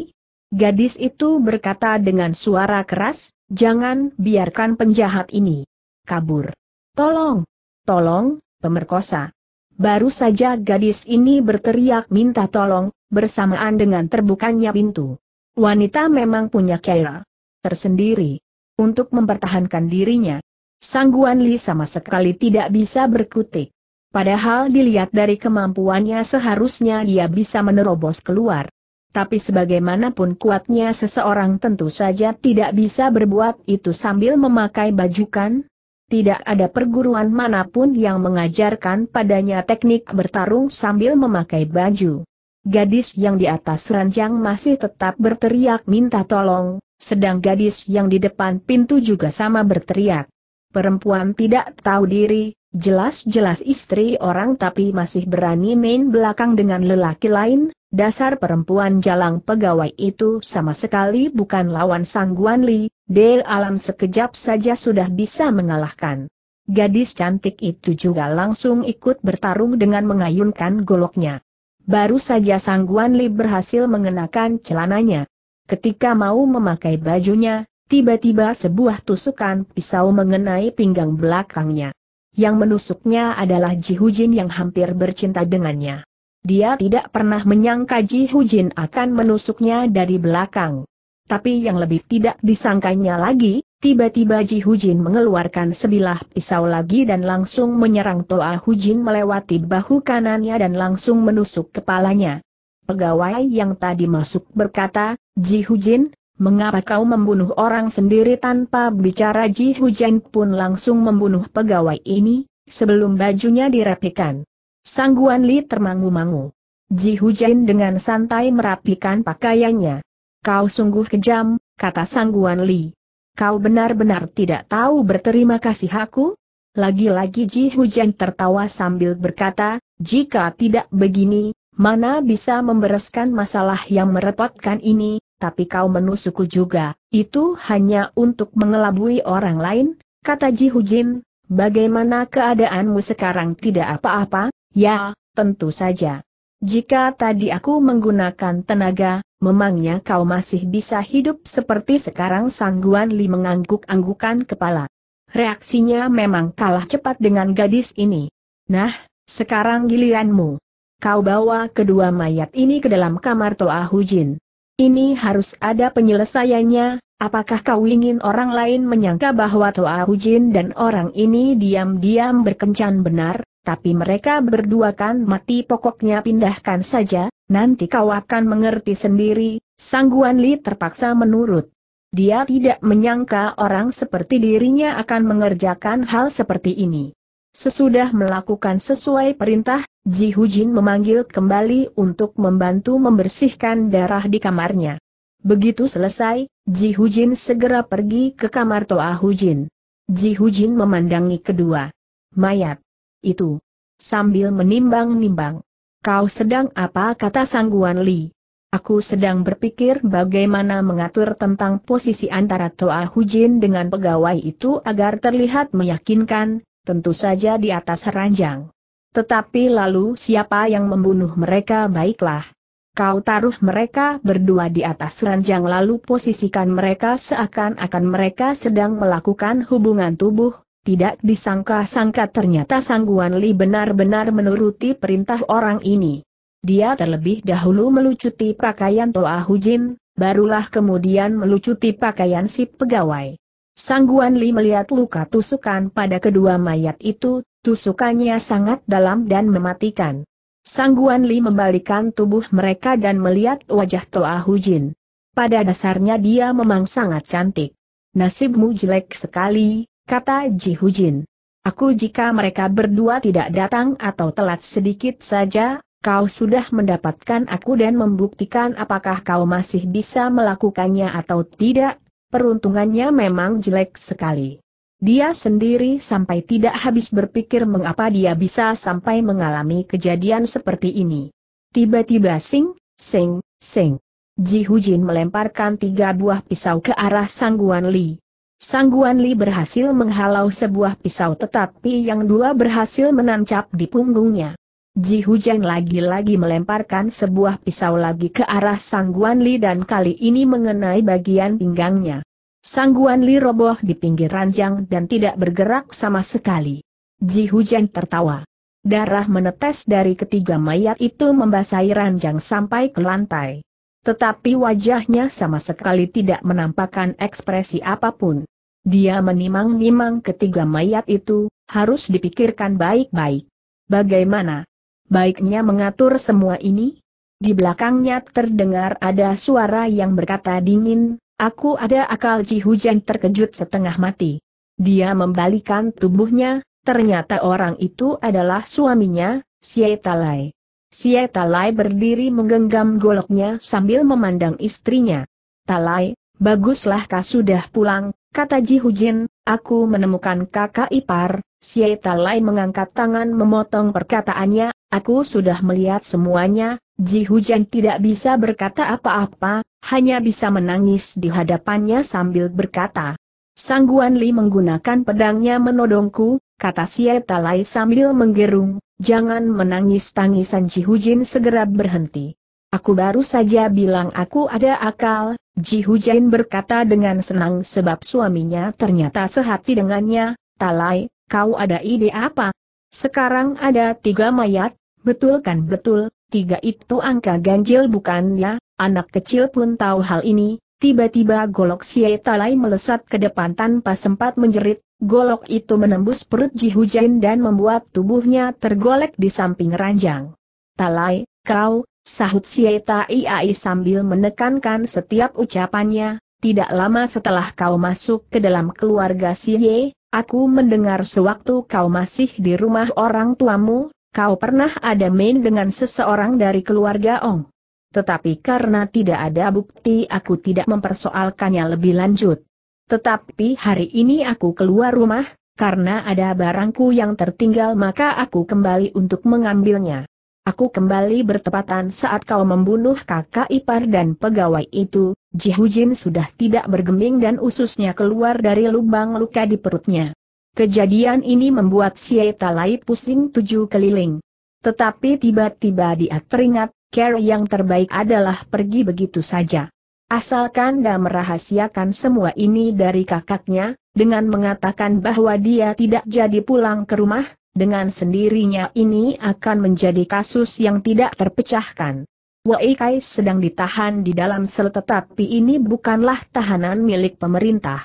Speaker 1: Gadis itu berkata dengan suara keras, jangan biarkan penjahat ini kabur. Tolong, tolong, pemerkosa. Baru saja gadis ini berteriak minta tolong, bersamaan dengan terbukanya pintu. Wanita memang punya kera tersendiri untuk mempertahankan dirinya. Sangguan Li sama sekali tidak bisa berkutik. Padahal dilihat dari kemampuannya seharusnya dia bisa menerobos keluar. Tapi sebagaimanapun kuatnya seseorang tentu saja tidak bisa berbuat itu sambil memakai bajukan, tidak ada perguruan manapun yang mengajarkan padanya teknik bertarung sambil memakai baju. Gadis yang di atas ranjang masih tetap berteriak minta tolong, sedang gadis yang di depan pintu juga sama berteriak. Perempuan tidak tahu diri, Jelas-jelas istri orang tapi masih berani main belakang dengan lelaki lain, dasar perempuan jalang pegawai itu sama sekali bukan lawan sangguan Li, Del Alam sekejap saja sudah bisa mengalahkan. Gadis cantik itu juga langsung ikut bertarung dengan mengayunkan goloknya. Baru saja sangguan Li berhasil mengenakan celananya. Ketika mau memakai bajunya, tiba-tiba sebuah tusukan pisau mengenai pinggang belakangnya. Yang menusuknya adalah Ji Hujin yang hampir bercinta dengannya. Dia tidak pernah menyangka Ji Hujin akan menusuknya dari belakang. Tapi yang lebih tidak disangkanya lagi, tiba-tiba Ji Hujin mengeluarkan sebilah pisau lagi dan langsung menyerang Toa Hujin melewati bahu kanannya dan langsung menusuk kepalanya. Pegawai yang tadi masuk berkata, Ji Hujin, Mengapa kau membunuh orang sendiri tanpa bicara Ji Hujan pun langsung membunuh pegawai ini, sebelum bajunya dirapikan. Sangguan Li termangu-mangu. Ji Hujan dengan santai merapikan pakaiannya. Kau sungguh kejam, kata Sangguan Li. Kau benar-benar tidak tahu berterima kasih aku? Lagi-lagi Ji Hujan tertawa sambil berkata, jika tidak begini, mana bisa membereskan masalah yang merepotkan ini, tapi kau menusukku juga, itu hanya untuk mengelabui orang lain, kata Ji Hujin, bagaimana keadaanmu sekarang tidak apa-apa, ya, tentu saja. Jika tadi aku menggunakan tenaga, memangnya kau masih bisa hidup seperti sekarang Sangguan Li mengangguk-anggukan kepala. Reaksinya memang kalah cepat dengan gadis ini. Nah, sekarang giliranmu. Kau bawa kedua mayat ini ke dalam kamar Toa Hujin. Ini harus ada penyelesaiannya, apakah kau ingin orang lain menyangka bahwa Toa Hujin dan orang ini diam-diam berkencan benar, tapi mereka berdua kan mati pokoknya pindahkan saja, nanti kau akan mengerti sendiri, Sangguan Li terpaksa menurut. Dia tidak menyangka orang seperti dirinya akan mengerjakan hal seperti ini. Sesudah melakukan sesuai perintah, Ji Hujin memanggil kembali untuk membantu membersihkan darah di kamarnya. Begitu selesai, Ji Hujin segera pergi ke kamar Toa Hujin. Ji Hujin memandangi kedua mayat itu sambil menimbang-nimbang. Kau sedang apa kata sangguan Li? Aku sedang berpikir bagaimana mengatur tentang posisi antara Toa Hujin dengan pegawai itu agar terlihat meyakinkan, tentu saja di atas ranjang. Tetapi lalu siapa yang membunuh mereka baiklah. Kau taruh mereka berdua di atas ranjang lalu posisikan mereka seakan-akan mereka sedang melakukan hubungan tubuh, tidak disangka-sangka ternyata Sangguan Li benar-benar menuruti perintah orang ini. Dia terlebih dahulu melucuti pakaian Toa Hujin, barulah kemudian melucuti pakaian si pegawai. Sangguan Li melihat luka tusukan pada kedua mayat itu, tusukannya sangat dalam dan mematikan. Sangguan Li membalikan tubuh mereka dan melihat wajah Toa Hujin. Pada dasarnya dia memang sangat cantik. Nasibmu jelek sekali, kata Ji Hujin. Aku jika mereka berdua tidak datang atau telat sedikit saja, kau sudah mendapatkan aku dan membuktikan apakah kau masih bisa melakukannya atau tidak, peruntungannya memang jelek sekali. Dia sendiri sampai tidak habis berpikir mengapa dia bisa sampai mengalami kejadian seperti ini. Tiba-tiba sing, sing, sing. Ji Hujin melemparkan tiga buah pisau ke arah Sangguan Li. Sangguan Li berhasil menghalau sebuah pisau tetapi yang dua berhasil menancap di punggungnya. Ji Hujan lagi-lagi melemparkan sebuah pisau lagi ke arah Sangguan Li dan kali ini mengenai bagian pinggangnya. Sangguan Li roboh di pinggir ranjang dan tidak bergerak sama sekali. Ji Hujan tertawa. Darah menetes dari ketiga mayat itu membasahi ranjang sampai ke lantai. Tetapi wajahnya sama sekali tidak menampakkan ekspresi apapun. Dia menimang-nimang ketiga mayat itu, harus dipikirkan baik-baik. Bagaimana, baiknya mengatur semua ini? Di belakangnya terdengar ada suara yang berkata dingin, aku ada akal Ji Hujan terkejut setengah mati. Dia membalikan tubuhnya, ternyata orang itu adalah suaminya, Talai. Sietalai. Talai berdiri menggenggam goloknya sambil memandang istrinya. Talai, baguslah kau sudah pulang, kata Ji Hujin, aku menemukan kakak ipar, Sieta Lai mengangkat tangan memotong perkataannya, aku sudah melihat semuanya, Ji Hujan tidak bisa berkata apa-apa, hanya bisa menangis di hadapannya sambil berkata. Sangguan Li menggunakan pedangnya menodongku, kata Sieta Lai sambil menggerung, jangan menangis tangisan Ji Hujin segera berhenti. Aku baru saja bilang aku ada akal, Ji Hujain berkata dengan senang sebab suaminya ternyata sehati dengannya, Talai, kau ada ide apa? Sekarang ada tiga mayat, betul kan betul, tiga itu angka ganjil bukan ya, anak kecil pun tahu hal ini, tiba-tiba golok Xie Talai melesat ke depan tanpa sempat menjerit, Golok itu menembus perut Ji Hujain dan membuat tubuhnya tergolek di samping ranjang. Talai, kau, Sahut Sieta Iai sambil menekankan setiap ucapannya, tidak lama setelah kau masuk ke dalam keluarga Siye, aku mendengar sewaktu kau masih di rumah orang tuamu, kau pernah ada main dengan seseorang dari keluarga Ong. Tetapi karena tidak ada bukti aku tidak mempersoalkannya lebih lanjut. Tetapi hari ini aku keluar rumah, karena ada barangku yang tertinggal maka aku kembali untuk mengambilnya. Aku kembali bertepatan saat kau membunuh kakak ipar dan pegawai itu, Jihujin sudah tidak bergeming dan ususnya keluar dari lubang luka di perutnya. Kejadian ini membuat Sieta Lai pusing tujuh keliling. Tetapi tiba-tiba dia teringat, care yang terbaik adalah pergi begitu saja. Asalkan dia merahasiakan semua ini dari kakaknya, dengan mengatakan bahwa dia tidak jadi pulang ke rumah, dengan sendirinya ini akan menjadi kasus yang tidak terpecahkan. Wei Kai sedang ditahan di dalam sel tetapi ini bukanlah tahanan milik pemerintah.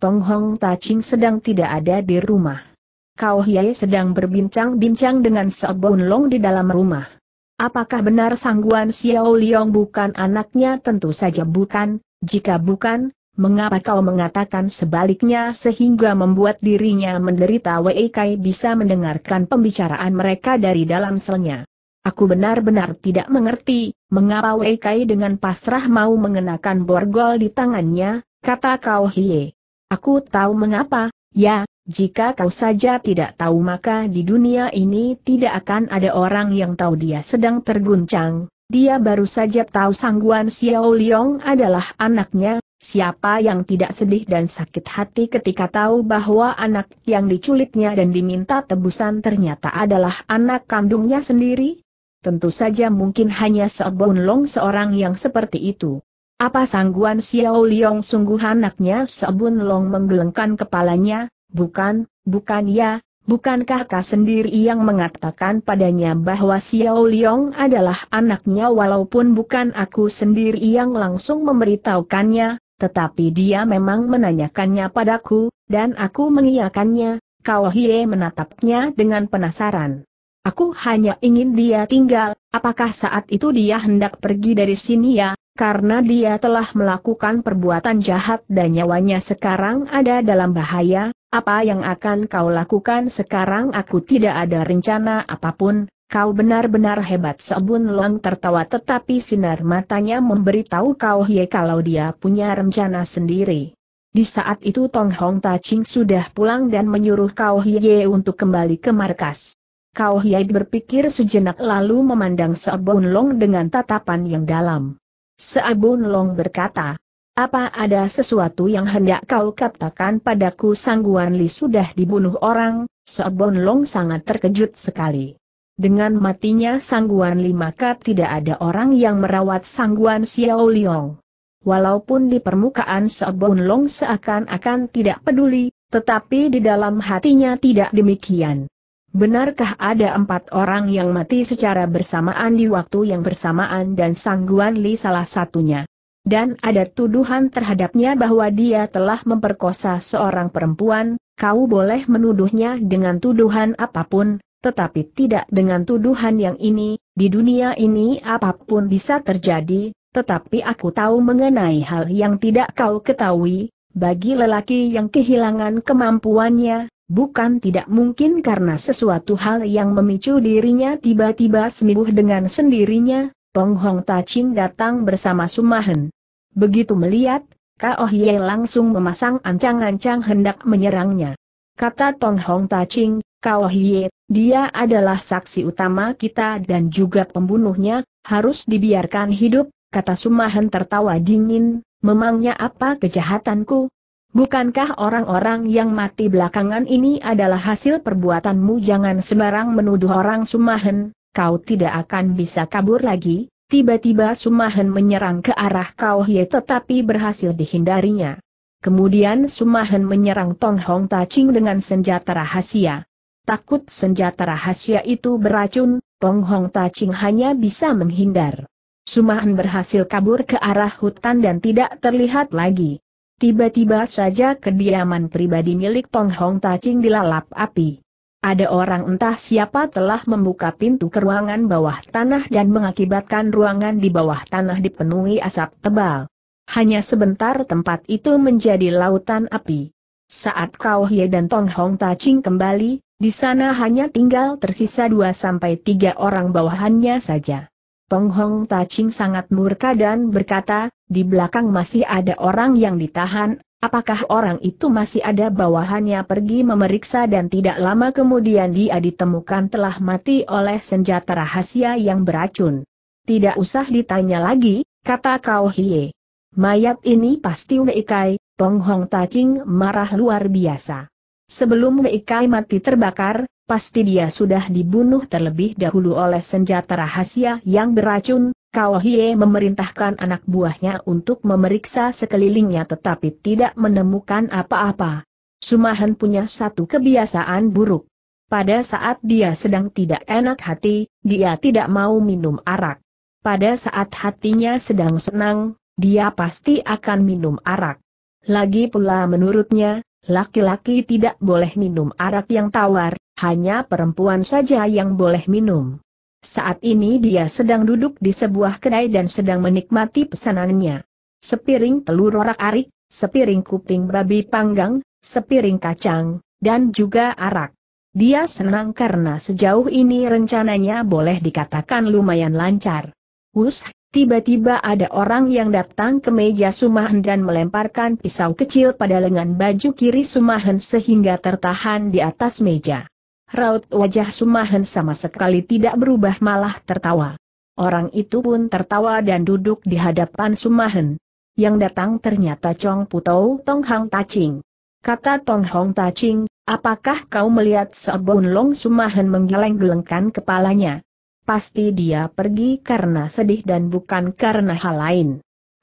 Speaker 1: Tong Hong Taching sedang tidak ada di rumah. Kau Hye sedang berbincang-bincang dengan Sebun Long di dalam rumah. Apakah benar Sangguan Xiao Liang bukan anaknya? Tentu saja bukan, jika bukan, mengapa kau mengatakan sebaliknya sehingga membuat dirinya menderita Wei Kai bisa mendengarkan pembicaraan mereka dari dalam selnya. Aku benar-benar tidak mengerti, mengapa Wei Kai dengan pasrah mau mengenakan borgol di tangannya, kata kau Hie. Aku tahu mengapa, ya, jika kau saja tidak tahu maka di dunia ini tidak akan ada orang yang tahu dia sedang terguncang. Dia baru saja tahu Sangguan Xiao Liong adalah anaknya, Siapa yang tidak sedih dan sakit hati ketika tahu bahwa anak yang diculiknya dan diminta tebusan ternyata adalah anak kandungnya sendiri? Tentu saja mungkin hanya Seobun Long seorang yang seperti itu. Apa sangguan Xiao Liong sungguh anaknya Seobun Long menggelengkan kepalanya, bukan, bukan ya, bukankah kakak sendiri yang mengatakan padanya bahwa Xiao Liong adalah anaknya walaupun bukan aku sendiri yang langsung memberitahukannya, tetapi dia memang menanyakannya padaku, dan aku mengiyakannya, Kau Hie menatapnya dengan penasaran. Aku hanya ingin dia tinggal, apakah saat itu dia hendak pergi dari sini ya, karena dia telah melakukan perbuatan jahat dan nyawanya sekarang ada dalam bahaya, apa yang akan kau lakukan sekarang aku tidak ada rencana apapun, Kau benar-benar hebat Sebun Long tertawa tetapi sinar matanya memberitahu Kau Hie kalau dia punya rencana sendiri. Di saat itu Tong Hong Ta Ching sudah pulang dan menyuruh Kau Hie untuk kembali ke markas. Kau Hie berpikir sejenak lalu memandang Sebun Long dengan tatapan yang dalam. Sebun Long berkata, apa ada sesuatu yang hendak kau katakan padaku Sangguan Li sudah dibunuh orang? Sebon Long sangat terkejut sekali dengan matinya Sangguan maka tidak ada orang yang merawat Sangguan Xiao Liong. Walaupun di permukaan Sebun Long seakan-akan tidak peduli, tetapi di dalam hatinya tidak demikian. Benarkah ada empat orang yang mati secara bersamaan di waktu yang bersamaan dan Sangguan Li salah satunya? Dan ada tuduhan terhadapnya bahwa dia telah memperkosa seorang perempuan, kau boleh menuduhnya dengan tuduhan apapun, tetapi tidak dengan tuduhan yang ini, di dunia ini apapun bisa terjadi, tetapi aku tahu mengenai hal yang tidak kau ketahui, bagi lelaki yang kehilangan kemampuannya, bukan tidak mungkin karena sesuatu hal yang memicu dirinya tiba-tiba sembuh dengan sendirinya, Tong Hong Taching datang bersama Sumahen. Begitu melihat, Kao oh Hye langsung memasang ancang-ancang hendak menyerangnya. Kata Tong Hong Taching, Kao Hie, dia adalah saksi utama kita dan juga pembunuhnya, harus dibiarkan hidup, kata Sumahan tertawa dingin, memangnya apa kejahatanku? Bukankah orang-orang yang mati belakangan ini adalah hasil perbuatanmu jangan sembarang menuduh orang Sumahan, kau tidak akan bisa kabur lagi, tiba-tiba Sumahan menyerang ke arah Kao Hie tetapi berhasil dihindarinya. Kemudian Sumahan menyerang Tong Hong Ta Ching dengan senjata rahasia. Takut senjata rahasia itu beracun, Tong Hong Taching hanya bisa menghindar. Sumahan berhasil kabur ke arah hutan dan tidak terlihat lagi. Tiba-tiba saja kediaman pribadi milik Tong Hong Taching dilalap api. Ada orang entah siapa telah membuka pintu ke ruangan bawah tanah dan mengakibatkan ruangan di bawah tanah dipenuhi asap tebal. Hanya sebentar tempat itu menjadi lautan api. Saat Kau Hye dan Tong Hong Taching kembali, di sana hanya tinggal tersisa dua sampai tiga orang bawahannya saja. Tong Hong Ching sangat murka dan berkata, di belakang masih ada orang yang ditahan, apakah orang itu masih ada bawahannya pergi memeriksa dan tidak lama kemudian dia ditemukan telah mati oleh senjata rahasia yang beracun. Tidak usah ditanya lagi, kata Kao Hie. Mayat ini pasti Kai. Tong Hong Ching marah luar biasa. Sebelum Kai mati terbakar, pasti dia sudah dibunuh terlebih dahulu oleh senjata rahasia yang beracun, Hie memerintahkan anak buahnya untuk memeriksa sekelilingnya tetapi tidak menemukan apa-apa. Sumahan punya satu kebiasaan buruk. Pada saat dia sedang tidak enak hati, dia tidak mau minum arak. Pada saat hatinya sedang senang, dia pasti akan minum arak. Lagi pula menurutnya, Laki-laki tidak boleh minum arak yang tawar, hanya perempuan saja yang boleh minum. Saat ini dia sedang duduk di sebuah kedai dan sedang menikmati pesanannya. Sepiring telur orak-arik, sepiring kuping babi panggang, sepiring kacang, dan juga arak. Dia senang karena sejauh ini rencananya boleh dikatakan lumayan lancar. Wush, Tiba-tiba ada orang yang datang ke meja Sumahan dan melemparkan pisau kecil pada lengan baju kiri Sumahan sehingga tertahan di atas meja. Raut wajah Sumahan sama sekali tidak berubah malah tertawa. Orang itu pun tertawa dan duduk di hadapan Sumahan. Yang datang ternyata Chong Putau Tong Hang Taching. Kata Tong Hong Taching, apakah kau melihat Sebun Long Sumahan menggeleng-gelengkan kepalanya? Pasti dia pergi karena sedih dan bukan karena hal lain.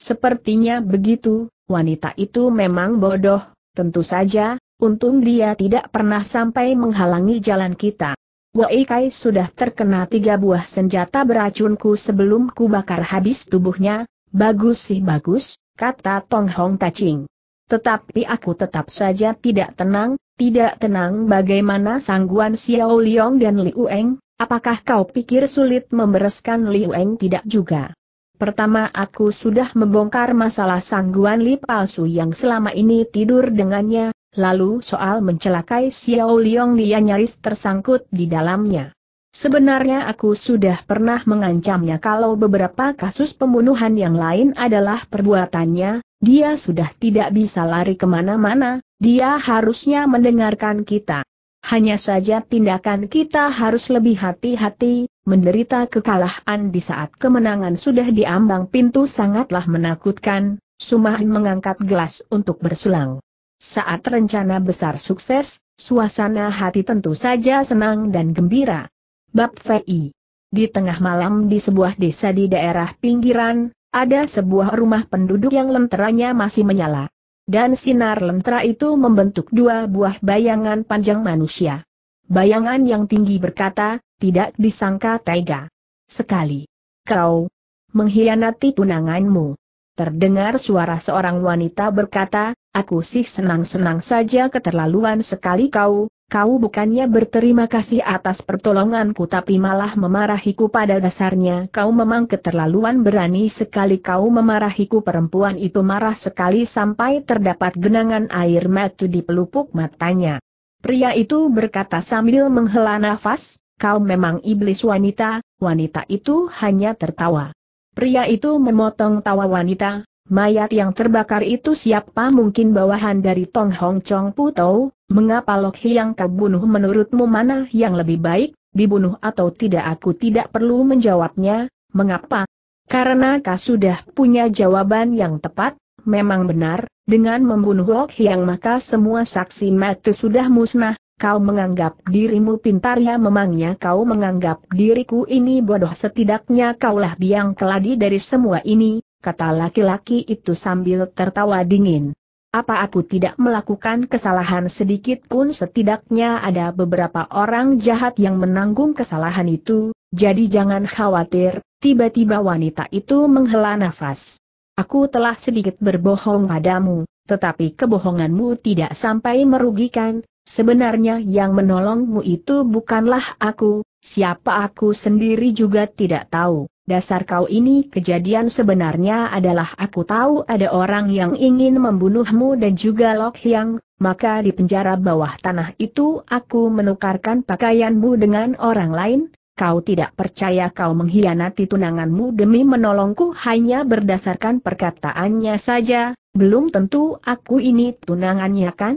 Speaker 1: Sepertinya begitu, wanita itu memang bodoh, tentu saja, untung dia tidak pernah sampai menghalangi jalan kita. Wei Kai sudah terkena tiga buah senjata beracunku sebelum kubakar habis tubuhnya, bagus sih bagus, kata Tong Hong Taching. Tetapi aku tetap saja tidak tenang, tidak tenang bagaimana sangguan Xiao Liong dan Liu Eng, Apakah kau pikir sulit membereskan Liu Eng tidak juga? Pertama aku sudah membongkar masalah sangguan Li palsu yang selama ini tidur dengannya, lalu soal mencelakai Xiao Liang dia nyaris tersangkut di dalamnya. Sebenarnya aku sudah pernah mengancamnya kalau beberapa kasus pembunuhan yang lain adalah perbuatannya, dia sudah tidak bisa lari kemana-mana, dia harusnya mendengarkan kita. Hanya saja tindakan kita harus lebih hati-hati, menderita kekalahan di saat kemenangan sudah di pintu sangatlah menakutkan, Sumah mengangkat gelas untuk bersulang. Saat rencana besar sukses, suasana hati tentu saja senang dan gembira. Bab VI Di tengah malam di sebuah desa di daerah pinggiran, ada sebuah rumah penduduk yang lenteranya masih menyala. Dan sinar lentera itu membentuk dua buah bayangan panjang manusia. Bayangan yang tinggi berkata, tidak disangka tega. Sekali. Kau mengkhianati tunanganmu. Terdengar suara seorang wanita berkata, aku sih senang-senang saja keterlaluan sekali kau, kau bukannya berterima kasih atas pertolonganku tapi malah memarahiku pada dasarnya kau memang keterlaluan berani sekali kau memarahiku perempuan itu marah sekali sampai terdapat genangan air mata di pelupuk matanya. Pria itu berkata sambil menghela nafas, kau memang iblis wanita, wanita itu hanya tertawa. Pria itu memotong tawa wanita, mayat yang terbakar itu siapa mungkin bawahan dari Tong Hong Chong Putou, Mengapa Lok yang kau bunuh menurutmu mana yang lebih baik, dibunuh atau tidak aku tidak perlu menjawabnya, mengapa? Karena kau sudah punya jawaban yang tepat, memang benar, dengan membunuh Lok yang maka semua saksi mati sudah musnah, kau menganggap dirimu pintar ya memangnya kau menganggap diriku ini bodoh setidaknya kaulah biang keladi dari semua ini, kata laki-laki itu sambil tertawa dingin. Apa aku tidak melakukan kesalahan sedikit pun setidaknya ada beberapa orang jahat yang menanggung kesalahan itu, jadi jangan khawatir, tiba-tiba wanita itu menghela nafas. Aku telah sedikit berbohong padamu, tetapi kebohonganmu tidak sampai merugikan, sebenarnya yang menolongmu itu bukanlah aku, siapa aku sendiri juga tidak tahu dasar kau ini kejadian sebenarnya adalah aku tahu ada orang yang ingin membunuhmu dan juga Lok Hyang, maka di penjara bawah tanah itu aku menukarkan pakaianmu dengan orang lain, kau tidak percaya kau mengkhianati tunanganmu demi menolongku hanya berdasarkan perkataannya saja, belum tentu aku ini tunangannya kan?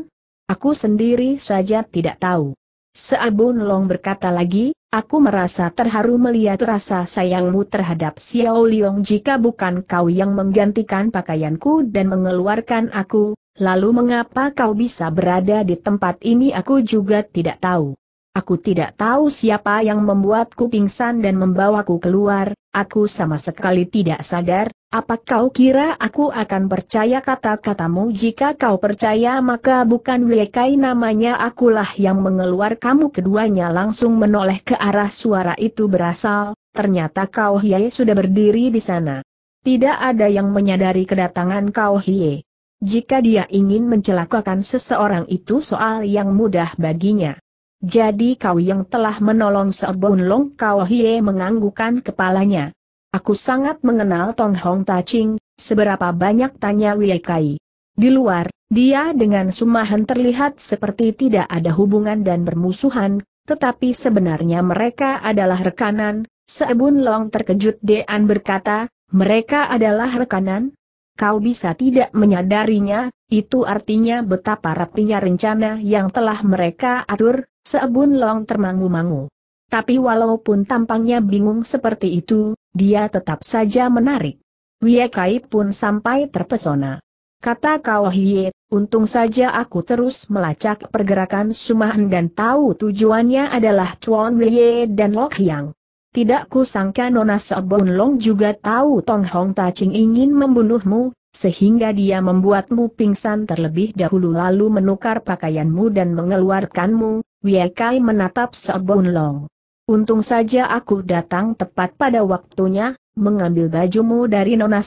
Speaker 1: Aku sendiri saja tidak tahu. Seabun Long berkata lagi, aku merasa terharu melihat rasa sayangmu terhadap Xiao Liong jika bukan kau yang menggantikan pakaianku dan mengeluarkan aku, lalu mengapa kau bisa berada di tempat ini aku juga tidak tahu. Aku tidak tahu siapa yang membuatku pingsan dan membawaku keluar, aku sama sekali tidak sadar, apa kau kira aku akan percaya kata-katamu jika kau percaya maka bukan Wekai namanya akulah yang mengeluar kamu keduanya langsung menoleh ke arah suara itu berasal, ternyata kau Hie sudah berdiri di sana. Tidak ada yang menyadari kedatangan kau Hie. Jika dia ingin mencelakakan seseorang itu soal yang mudah baginya. Jadi kau yang telah menolong Seobun Long kau Hie menganggukan kepalanya. Aku sangat mengenal Tong Hong Ching, seberapa banyak tanya Wei Kai. Di luar, dia dengan Sumahan terlihat seperti tidak ada hubungan dan bermusuhan, tetapi sebenarnya mereka adalah rekanan, Seabun Long terkejut Dean berkata, mereka adalah rekanan? Kau bisa tidak menyadarinya, itu artinya betapa rapinya rencana yang telah mereka atur, Seabun Long termangu-mangu. Tapi walaupun tampangnya bingung seperti itu, dia tetap saja menarik. Wie Kai pun sampai terpesona. Kata Kao Hie, untung saja aku terus melacak pergerakan Sumahan dan tahu tujuannya adalah Chuan Wie dan Lok Yang. Tidak kusangka Nona Sobun Long juga tahu Tong Hong Taching ingin membunuhmu, sehingga dia membuatmu pingsan terlebih dahulu lalu menukar pakaianmu dan mengeluarkanmu, Kai menatap Sobun Long. Untung saja aku datang tepat pada waktunya, mengambil bajumu dari Nona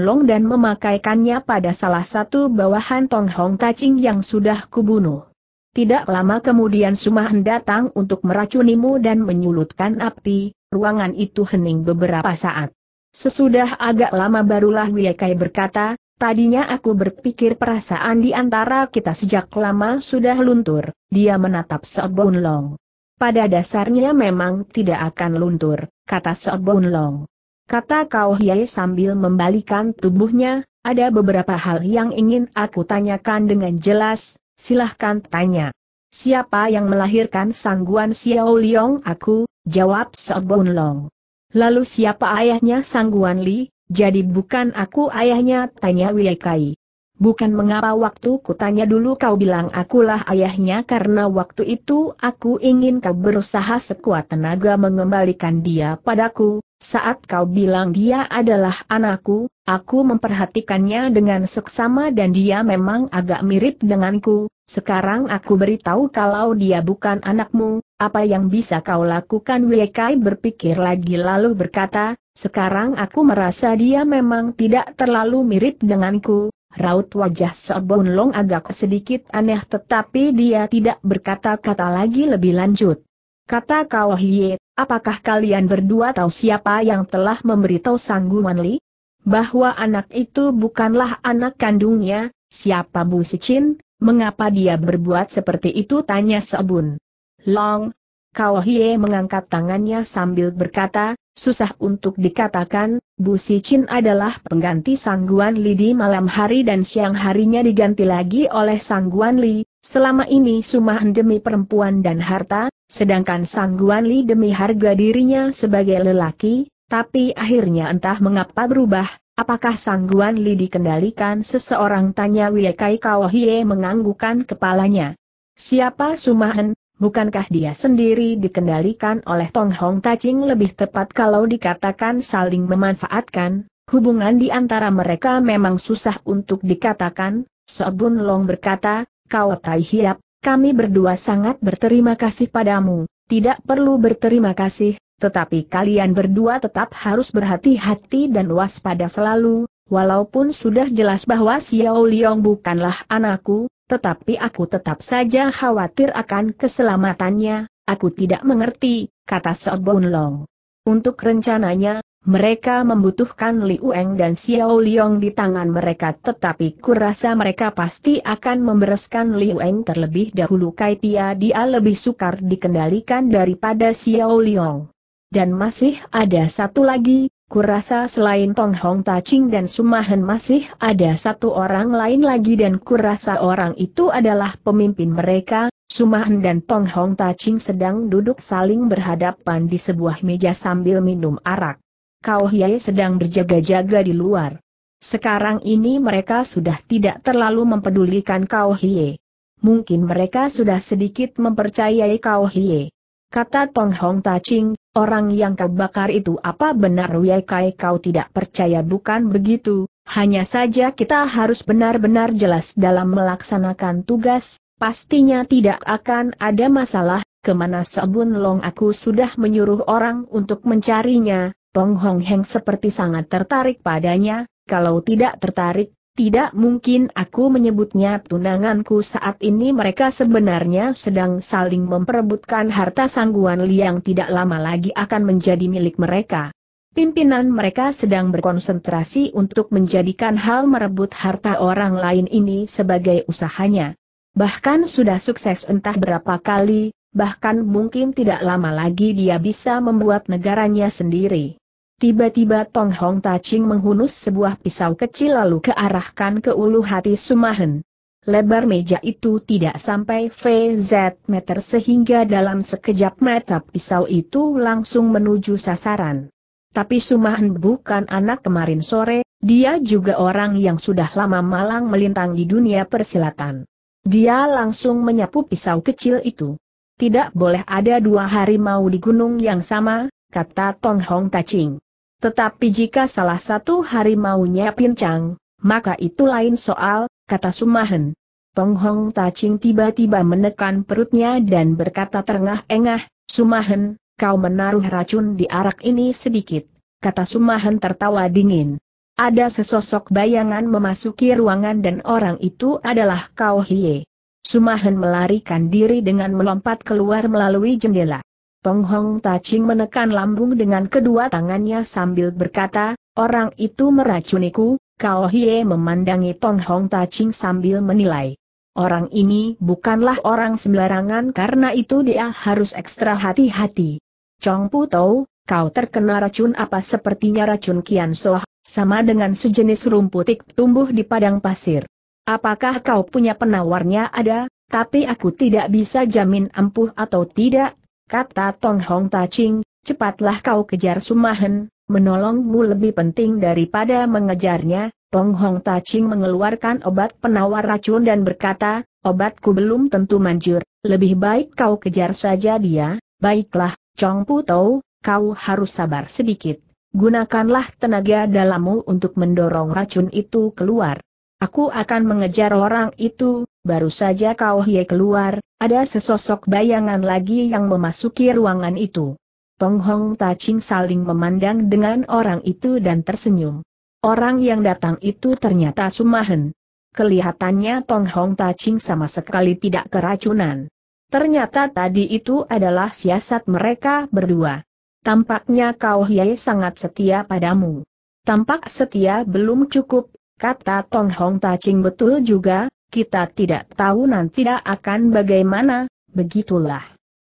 Speaker 1: Long dan memakaikannya pada salah satu bawahan Tong Hong Tacing yang sudah kubunuh. Tidak lama kemudian Sumahan datang untuk meracunimu dan menyulutkan api, ruangan itu hening beberapa saat. Sesudah agak lama barulah Wiekai berkata, tadinya aku berpikir perasaan di antara kita sejak lama sudah luntur, dia menatap Long. Pada dasarnya memang tidak akan luntur, kata Sobun Long. Kata Kau Hiai sambil membalikan tubuhnya, ada beberapa hal yang ingin aku tanyakan dengan jelas, silahkan tanya. Siapa yang melahirkan sangguan Xiao Liong aku, jawab Sobun Long. Lalu siapa ayahnya sangguan Li, jadi bukan aku ayahnya, tanya Wei Kai. Bukan mengapa waktu kutanya dulu kau bilang akulah ayahnya karena waktu itu aku ingin kau berusaha sekuat tenaga mengembalikan dia padaku, saat kau bilang dia adalah anakku, aku memperhatikannya dengan seksama dan dia memang agak mirip denganku, sekarang aku beritahu kalau dia bukan anakmu, apa yang bisa kau lakukan Wekai berpikir lagi lalu berkata, sekarang aku merasa dia memang tidak terlalu mirip denganku, Raut wajah Sobun Long agak sedikit aneh tetapi dia tidak berkata-kata lagi lebih lanjut. Kata Kao Hie, apakah kalian berdua tahu siapa yang telah memberitahu Sangguan Li? Bahwa anak itu bukanlah anak kandungnya, siapa Bu Sicin, mengapa dia berbuat seperti itu tanya Sobun. Long, Kawhiye Hie mengangkat tangannya sambil berkata, susah untuk dikatakan, Bu Si Chin adalah pengganti Sangguan Li di malam hari dan siang harinya diganti lagi oleh Sangguan Li, selama ini Sumahan demi perempuan dan harta, sedangkan Sangguan Li demi harga dirinya sebagai lelaki, tapi akhirnya entah mengapa berubah, apakah Sangguan Li dikendalikan seseorang tanya Wiekai Kau Hie menganggukan kepalanya. Siapa Sumahan, bukankah dia sendiri dikendalikan oleh Tong Hong Tacing lebih tepat kalau dikatakan saling memanfaatkan? Hubungan di antara mereka memang susah untuk dikatakan, Sobun Long berkata, Kau Tai Hiap, kami berdua sangat berterima kasih padamu, tidak perlu berterima kasih, tetapi kalian berdua tetap harus berhati-hati dan waspada selalu, walaupun sudah jelas bahwa Xiao Liang bukanlah anakku, tetapi aku tetap saja khawatir akan keselamatannya, aku tidak mengerti, kata Sobun Long. Untuk rencananya, mereka membutuhkan Liu Eng dan Xiao Liong di tangan mereka tetapi kurasa mereka pasti akan membereskan Liu Eng terlebih dahulu Kai Pia dia lebih sukar dikendalikan daripada Xiao Liong. Dan masih ada satu lagi, Kurasa selain Tong Hong Taching dan Sumahen masih ada satu orang lain lagi dan kurasa orang itu adalah pemimpin mereka, Sumahen dan Tong Hong Taching sedang duduk saling berhadapan di sebuah meja sambil minum arak. Kau Hiai sedang berjaga-jaga di luar. Sekarang ini mereka sudah tidak terlalu mempedulikan Kau Hiei. Mungkin mereka sudah sedikit mempercayai Kau Hiei. Kata Tong Hong Taching, Orang yang kau bakar itu apa benar Wei Kai kau tidak percaya bukan begitu, hanya saja kita harus benar-benar jelas dalam melaksanakan tugas, pastinya tidak akan ada masalah, kemana Sebun Long aku sudah menyuruh orang untuk mencarinya, Tong Hong Heng seperti sangat tertarik padanya, kalau tidak tertarik, tidak mungkin aku menyebutnya tunanganku saat ini mereka sebenarnya sedang saling memperebutkan harta sangguan liang tidak lama lagi akan menjadi milik mereka. Pimpinan mereka sedang berkonsentrasi untuk menjadikan hal merebut harta orang lain ini sebagai usahanya. Bahkan sudah sukses entah berapa kali, bahkan mungkin tidak lama lagi dia bisa membuat negaranya sendiri. Tiba-tiba Tong Hong Taching menghunus sebuah pisau kecil lalu kearahkan ke ulu hati Sumahen. Lebar meja itu tidak sampai VZ meter sehingga dalam sekejap mata pisau itu langsung menuju sasaran. Tapi Sumahen bukan anak kemarin sore, dia juga orang yang sudah lama malang melintang di dunia persilatan. Dia langsung menyapu pisau kecil itu. Tidak boleh ada dua harimau di gunung yang sama, kata Tong Hong Taching. Tetapi jika salah satu harimaunya pincang, maka itu lain soal, kata Sumahen. Tonghong Tacing tiba-tiba menekan perutnya dan berkata terengah-engah, Sumahen, kau menaruh racun di arak ini sedikit, kata Sumahen tertawa dingin. Ada sesosok bayangan memasuki ruangan dan orang itu adalah Kau Hie. Sumahen melarikan diri dengan melompat keluar melalui jendela. Tong Hong Taching menekan lambung dengan kedua tangannya sambil berkata, orang itu meracuniku, Kao Hie memandangi Tong Hong Taching sambil menilai. Orang ini bukanlah orang sembarangan karena itu dia harus ekstra hati-hati. Chong Pu Tau, kau terkena racun apa sepertinya racun Kian Soh, sama dengan sejenis rumputik tumbuh di padang pasir. Apakah kau punya penawarnya ada, tapi aku tidak bisa jamin ampuh atau tidak, Kata Tong Hong Tacing, cepatlah kau kejar Sumahen, menolongmu lebih penting daripada mengejarnya, Tong Hong Tacing mengeluarkan obat penawar racun dan berkata, obatku belum tentu manjur, lebih baik kau kejar saja dia, baiklah, Chong Pu Tau, kau harus sabar sedikit, gunakanlah tenaga dalammu untuk mendorong racun itu keluar. Aku akan mengejar orang itu, Baru saja Kau Hye keluar, ada sesosok bayangan lagi yang memasuki ruangan itu. Tong Hong Taching saling memandang dengan orang itu dan tersenyum. Orang yang datang itu ternyata Sumahen. Kelihatannya Tong Hong Taching sama sekali tidak keracunan. Ternyata tadi itu adalah siasat mereka berdua. Tampaknya Kau Hye sangat setia padamu. Tampak setia belum cukup, kata Tong Hong Taching betul juga, kita tidak tahu nanti akan bagaimana, begitulah.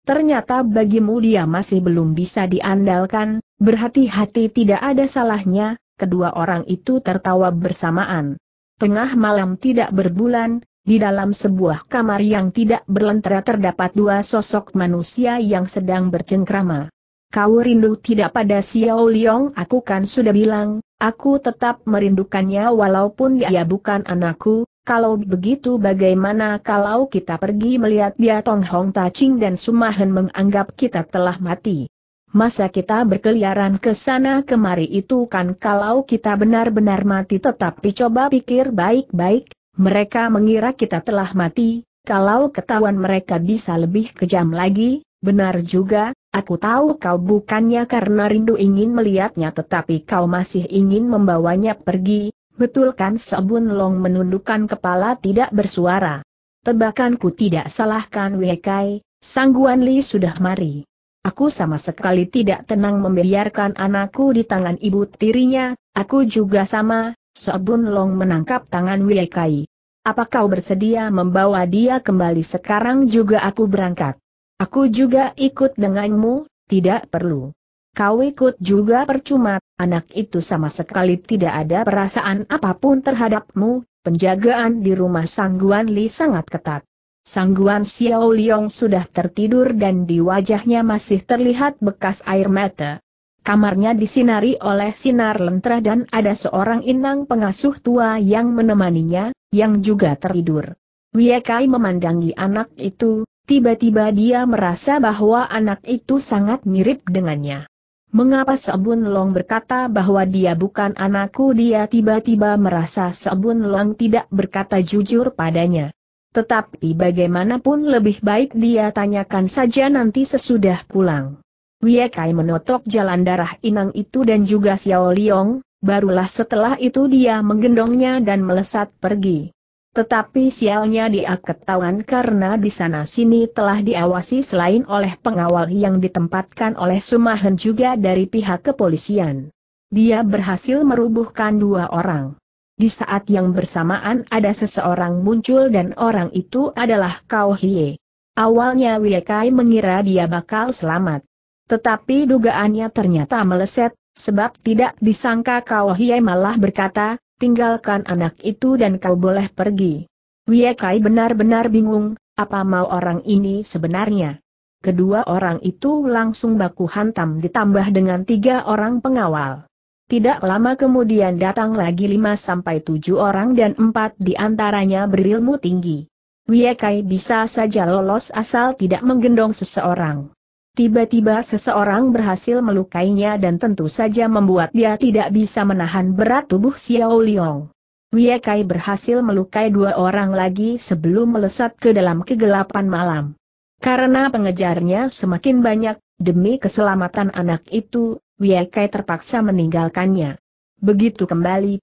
Speaker 1: Ternyata bagimu dia masih belum bisa diandalkan, berhati-hati tidak ada salahnya, kedua orang itu tertawa bersamaan. Tengah malam tidak berbulan, di dalam sebuah kamar yang tidak berlentera terdapat dua sosok manusia yang sedang bercengkrama. Kau rindu tidak pada Xiao Liong aku kan sudah bilang, aku tetap merindukannya walaupun dia bukan anakku, kalau begitu bagaimana kalau kita pergi melihat dia Tong Hong Ching dan Sumahen menganggap kita telah mati. Masa kita berkeliaran ke sana kemari itu kan kalau kita benar-benar mati tetapi coba pikir baik-baik, mereka mengira kita telah mati, kalau ketahuan mereka bisa lebih kejam lagi, benar juga, aku tahu kau bukannya karena rindu ingin melihatnya tetapi kau masih ingin membawanya pergi, Betulkan, kan Sebun Long menundukkan kepala tidak bersuara. Tebakanku tidak salahkan Wekai, Sangguan Li sudah mari. Aku sama sekali tidak tenang membiarkan anakku di tangan ibu tirinya, aku juga sama, Sebun Long menangkap tangan Wekai. Apa kau bersedia membawa dia kembali sekarang juga aku berangkat? Aku juga ikut denganmu, tidak perlu. Kau ikut juga percuma, anak itu sama sekali tidak ada perasaan apapun terhadapmu, penjagaan di rumah Sangguan Li sangat ketat. Sangguan Xiao Liong sudah tertidur dan di wajahnya masih terlihat bekas air mata. Kamarnya disinari oleh sinar lentera dan ada seorang inang pengasuh tua yang menemaninya, yang juga tertidur. Wiekai memandangi anak itu, tiba-tiba dia merasa bahwa anak itu sangat mirip dengannya. Mengapa Sebun Long berkata bahwa dia bukan anakku dia tiba-tiba merasa Sebun Long tidak berkata jujur padanya. Tetapi bagaimanapun lebih baik dia tanyakan saja nanti sesudah pulang. Wiekai menotok jalan darah inang itu dan juga Xiao Liong, barulah setelah itu dia menggendongnya dan melesat pergi. Tetapi sialnya dia ketahuan karena di sana-sini telah diawasi selain oleh pengawal yang ditempatkan oleh Sumahen juga dari pihak kepolisian. Dia berhasil merubuhkan dua orang. Di saat yang bersamaan ada seseorang muncul dan orang itu adalah Kau Hie. Awalnya Wiekai mengira dia bakal selamat. Tetapi dugaannya ternyata meleset, sebab tidak disangka Kau Hie malah berkata, tinggalkan anak itu dan kau boleh pergi. Wiekai benar-benar bingung, apa mau orang ini sebenarnya. Kedua orang itu langsung baku hantam ditambah dengan tiga orang pengawal. Tidak lama kemudian datang lagi lima sampai tujuh orang dan empat di antaranya berilmu tinggi. Wiekai bisa saja lolos asal tidak menggendong seseorang. Tiba-tiba seseorang berhasil melukainya dan tentu saja membuat dia tidak bisa menahan berat tubuh Xiao Wie Kai berhasil melukai dua orang lagi sebelum melesat ke dalam kegelapan malam. Karena pengejarnya semakin banyak, demi keselamatan anak itu, Kai terpaksa meninggalkannya. Begitu kembali,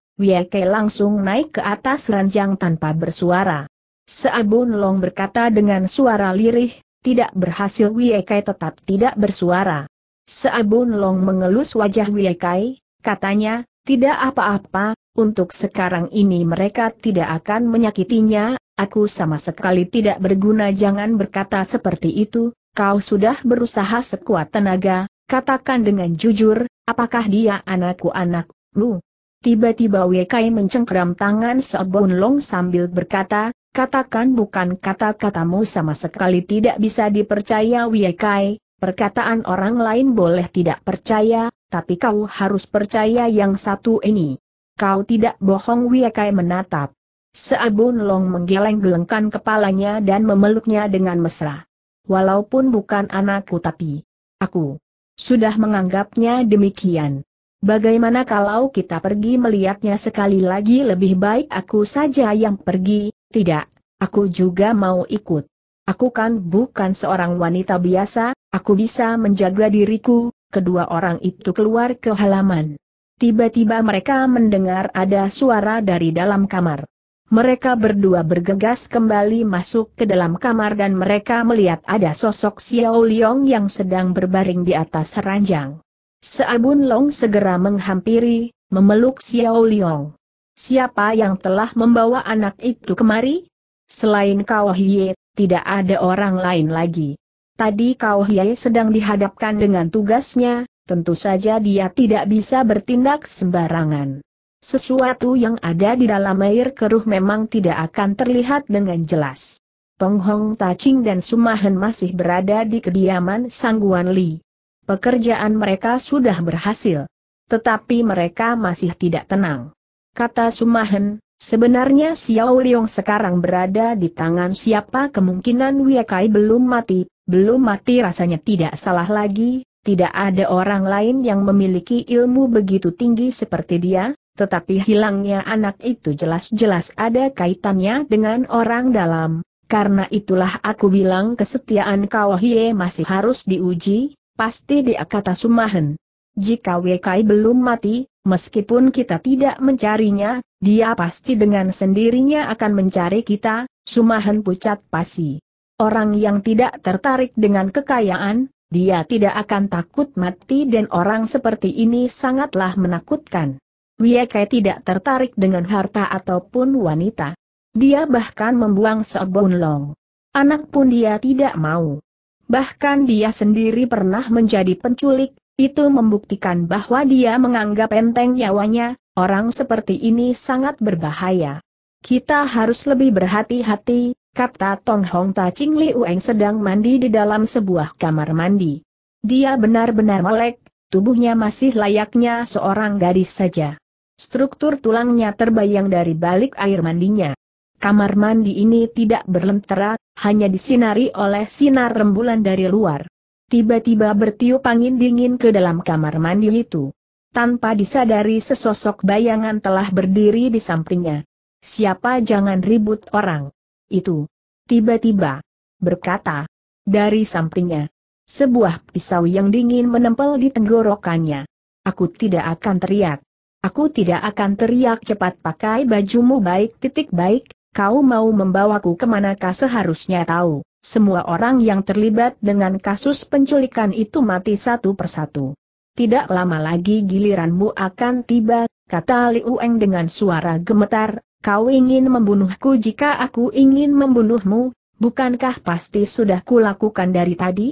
Speaker 1: Kai langsung naik ke atas ranjang tanpa bersuara. Seabun Long berkata dengan suara lirih, tidak berhasil Wiekai tetap tidak bersuara. Seabun Long mengelus wajah Wiekai, katanya, tidak apa-apa, untuk sekarang ini mereka tidak akan menyakitinya, aku sama sekali tidak berguna jangan berkata seperti itu, kau sudah berusaha sekuat tenaga, katakan dengan jujur, apakah dia anakku anak, lu? Tiba-tiba Wiekai mencengkeram tangan Seabun Long sambil berkata, Katakan bukan kata-katamu sama sekali tidak bisa dipercaya Wiekai, perkataan orang lain boleh tidak percaya, tapi kau harus percaya yang satu ini. Kau tidak bohong Wiekai menatap. Seabun Long menggeleng-gelengkan kepalanya dan memeluknya dengan mesra. Walaupun bukan anakku tapi aku sudah menganggapnya demikian. Bagaimana kalau kita pergi melihatnya sekali lagi lebih baik aku saja yang pergi, tidak, aku juga mau ikut. Aku kan bukan seorang wanita biasa, aku bisa menjaga diriku, kedua orang itu keluar ke halaman. Tiba-tiba mereka mendengar ada suara dari dalam kamar. Mereka berdua bergegas kembali masuk ke dalam kamar dan mereka melihat ada sosok Xiao Liang yang sedang berbaring di atas ranjang. Seabun Long segera menghampiri, memeluk Xiao Liang. Siapa yang telah membawa anak itu kemari? Selain Kau Hye, tidak ada orang lain lagi. Tadi Kau Hye sedang dihadapkan dengan tugasnya, tentu saja dia tidak bisa bertindak sembarangan. Sesuatu yang ada di dalam air keruh memang tidak akan terlihat dengan jelas. Tong Hong Taching dan Sumahen masih berada di kediaman Sangguan Li. Pekerjaan mereka sudah berhasil. Tetapi mereka masih tidak tenang kata Sumahen, sebenarnya Xiao Liong sekarang berada di tangan siapa kemungkinan Wiekai belum mati, belum mati rasanya tidak salah lagi, tidak ada orang lain yang memiliki ilmu begitu tinggi seperti dia, tetapi hilangnya anak itu jelas-jelas ada kaitannya dengan orang dalam. Karena itulah aku bilang kesetiaan Kawahie masih harus diuji, pasti dia kata Sumahen. Jika Wekai belum mati, meskipun kita tidak mencarinya, dia pasti dengan sendirinya akan mencari kita, Sumahan pucat pasi. Orang yang tidak tertarik dengan kekayaan, dia tidak akan takut mati dan orang seperti ini sangatlah menakutkan. Wekai tidak tertarik dengan harta ataupun wanita. Dia bahkan membuang sebon long. Anak pun dia tidak mau. Bahkan dia sendiri pernah menjadi penculik, itu membuktikan bahwa dia menganggap enteng nyawanya, orang seperti ini sangat berbahaya. Kita harus lebih berhati-hati, kata Tong Hong Ta Ching Li Ueng sedang mandi di dalam sebuah kamar mandi. Dia benar-benar melek, tubuhnya masih layaknya seorang gadis saja. Struktur tulangnya terbayang dari balik air mandinya. Kamar mandi ini tidak berlentera, hanya disinari oleh sinar rembulan dari luar. Tiba-tiba bertiup angin dingin ke dalam kamar mandi itu. Tanpa disadari sesosok bayangan telah berdiri di sampingnya. Siapa jangan ribut orang. Itu. Tiba-tiba. Berkata. Dari sampingnya. Sebuah pisau yang dingin menempel di tenggorokannya. Aku tidak akan teriak. Aku tidak akan teriak cepat pakai bajumu baik titik baik, kau mau membawaku kemanakah seharusnya tahu semua orang yang terlibat dengan kasus penculikan itu mati satu persatu. Tidak lama lagi giliranmu akan tiba, kata Liu Eng dengan suara gemetar, kau ingin membunuhku jika aku ingin membunuhmu, bukankah pasti sudah kulakukan dari tadi?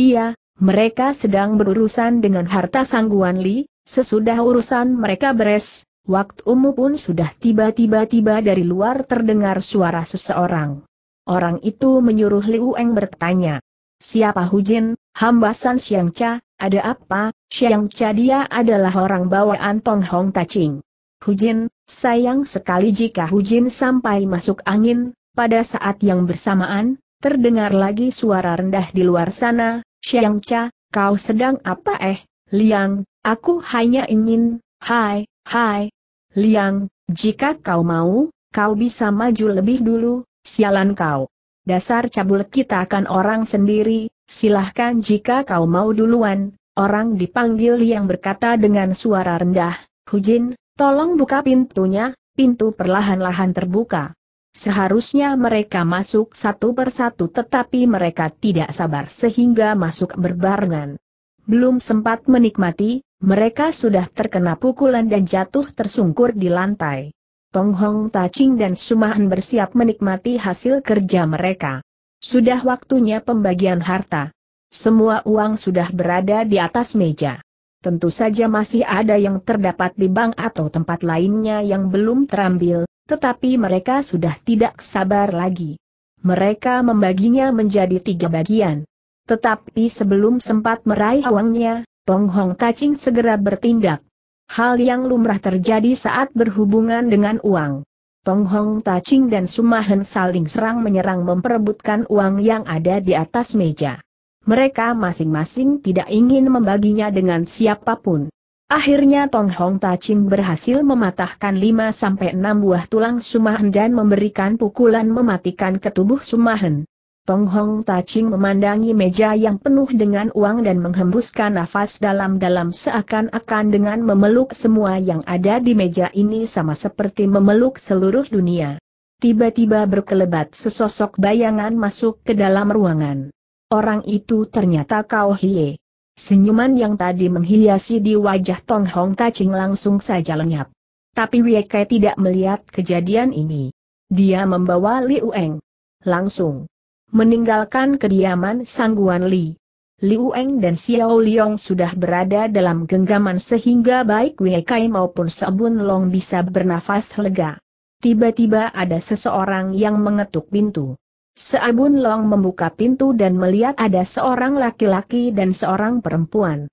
Speaker 1: Iya, mereka sedang berurusan dengan harta sangguan Li, sesudah urusan mereka beres, waktumu pun sudah tiba-tiba-tiba dari luar terdengar suara seseorang. Orang itu menyuruh Liu Eng bertanya. Siapa Hujin, hamba San Xiang Cha, ada apa? Xiang Cha dia adalah orang bawaan Tong Hong Taching. Jin, sayang sekali jika Hu Jin sampai masuk angin, pada saat yang bersamaan, terdengar lagi suara rendah di luar sana, Xiang Cha, kau sedang apa eh, Liang, aku hanya ingin, hai, hai. Liang, jika kau mau, kau bisa maju lebih dulu, Sialan kau. Dasar cabul kita akan orang sendiri, silahkan jika kau mau duluan, orang dipanggil yang berkata dengan suara rendah, Hujin, tolong buka pintunya, pintu perlahan-lahan terbuka. Seharusnya mereka masuk satu persatu tetapi mereka tidak sabar sehingga masuk berbarengan. Belum sempat menikmati, mereka sudah terkena pukulan dan jatuh tersungkur di lantai. Tong Hong Taching dan Sumahan bersiap menikmati hasil kerja mereka. Sudah waktunya pembagian harta. Semua uang sudah berada di atas meja. Tentu saja masih ada yang terdapat di bank atau tempat lainnya yang belum terambil, tetapi mereka sudah tidak sabar lagi. Mereka membaginya menjadi tiga bagian. Tetapi sebelum sempat meraih uangnya, Tong Hong Taching segera bertindak hal yang lumrah terjadi saat berhubungan dengan uang. Tong Hong Taching dan Sumahen saling serang-menyerang memperebutkan uang yang ada di atas meja. Mereka masing-masing tidak ingin membaginya dengan siapapun. Akhirnya Tong Hong Taching berhasil mematahkan 5-6 buah tulang Sumahen dan memberikan pukulan mematikan ke tubuh Sumahen. Tong Hong Taching memandangi meja yang penuh dengan uang dan menghembuskan nafas dalam-dalam seakan-akan dengan memeluk semua yang ada di meja ini sama seperti memeluk seluruh dunia. Tiba-tiba berkelebat sesosok bayangan masuk ke dalam ruangan. Orang itu ternyata Kao Hie. Senyuman yang tadi menghiasi di wajah Tong Hong Taching langsung saja lenyap. Tapi Wei Kai tidak melihat kejadian ini. Dia membawa Li Ueng. Langsung meninggalkan kediaman Sangguan Li. Liu Eng dan Xiao Liang sudah berada dalam genggaman sehingga baik Wei Kai maupun Sabun Long bisa bernafas lega. Tiba-tiba ada seseorang yang mengetuk pintu. Sabun Long membuka pintu dan melihat ada seorang laki-laki dan seorang perempuan.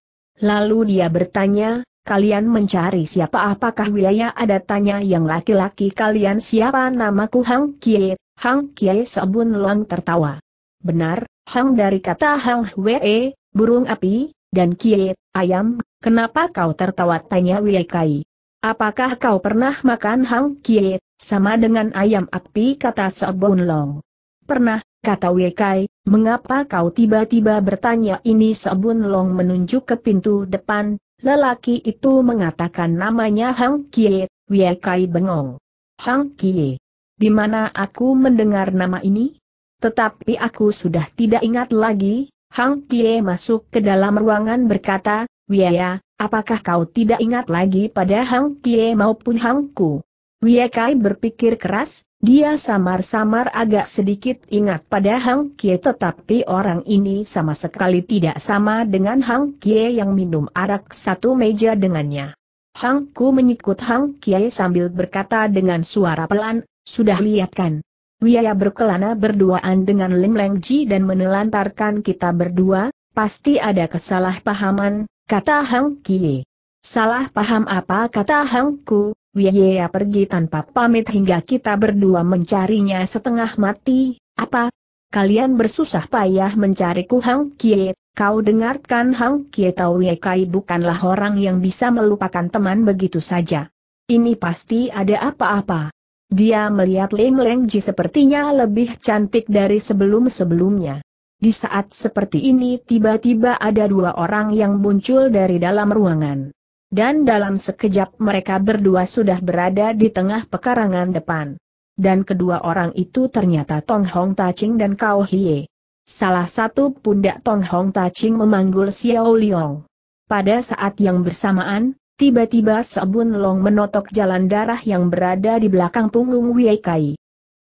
Speaker 1: Lalu dia bertanya, kalian mencari siapa apakah wilayah ada tanya yang laki-laki kalian siapa namaku Hang Kiet? Hang Kiai Sabun Long tertawa. Benar, Hang dari kata Hang Hwee, burung api, dan Kiai, ayam, kenapa kau tertawa tanya Wei Kai. Apakah kau pernah makan Hang Kiai, sama dengan ayam api kata Sabun Long? Pernah, kata Wei Kai, mengapa kau tiba-tiba bertanya ini Sabun Long menunjuk ke pintu depan, lelaki itu mengatakan namanya Hang Kiai, Wei Kai bengong. Hang kiai di mana aku mendengar nama ini? Tetapi aku sudah tidak ingat lagi, Hang Kie masuk ke dalam ruangan berkata, Wiaya, apakah kau tidak ingat lagi pada Hang Kie maupun Hang Ku? Wia Kai berpikir keras, dia samar-samar agak sedikit ingat pada Hang Kie tetapi orang ini sama sekali tidak sama dengan Hang Kie yang minum arak satu meja dengannya. Hang Ku menyikut Hang Kie sambil berkata dengan suara pelan, sudah lihat lihatkan. Wiaya berkelana berduaan dengan Lim Leng Ji dan menelantarkan kita berdua, pasti ada kesalahpahaman, kata Hang Kie. Salah paham apa kata Hangku, Wiaya pergi tanpa pamit hingga kita berdua mencarinya setengah mati, apa? Kalian bersusah payah mencariku Hang Kie, kau dengarkan Hang Kie tahu Kai bukanlah orang yang bisa melupakan teman begitu saja. Ini pasti ada apa-apa. Dia melihat Ling Leng Ji sepertinya lebih cantik dari sebelum-sebelumnya. Di saat seperti ini tiba-tiba ada dua orang yang muncul dari dalam ruangan. Dan dalam sekejap mereka berdua sudah berada di tengah pekarangan depan. Dan kedua orang itu ternyata Tong Hong Ching dan Kao Hie. Salah satu pundak Tong Hong Ching memanggul Xiao Liong. Pada saat yang bersamaan, Tiba-tiba Sabun Long menotok jalan darah yang berada di belakang punggung Wei Kai.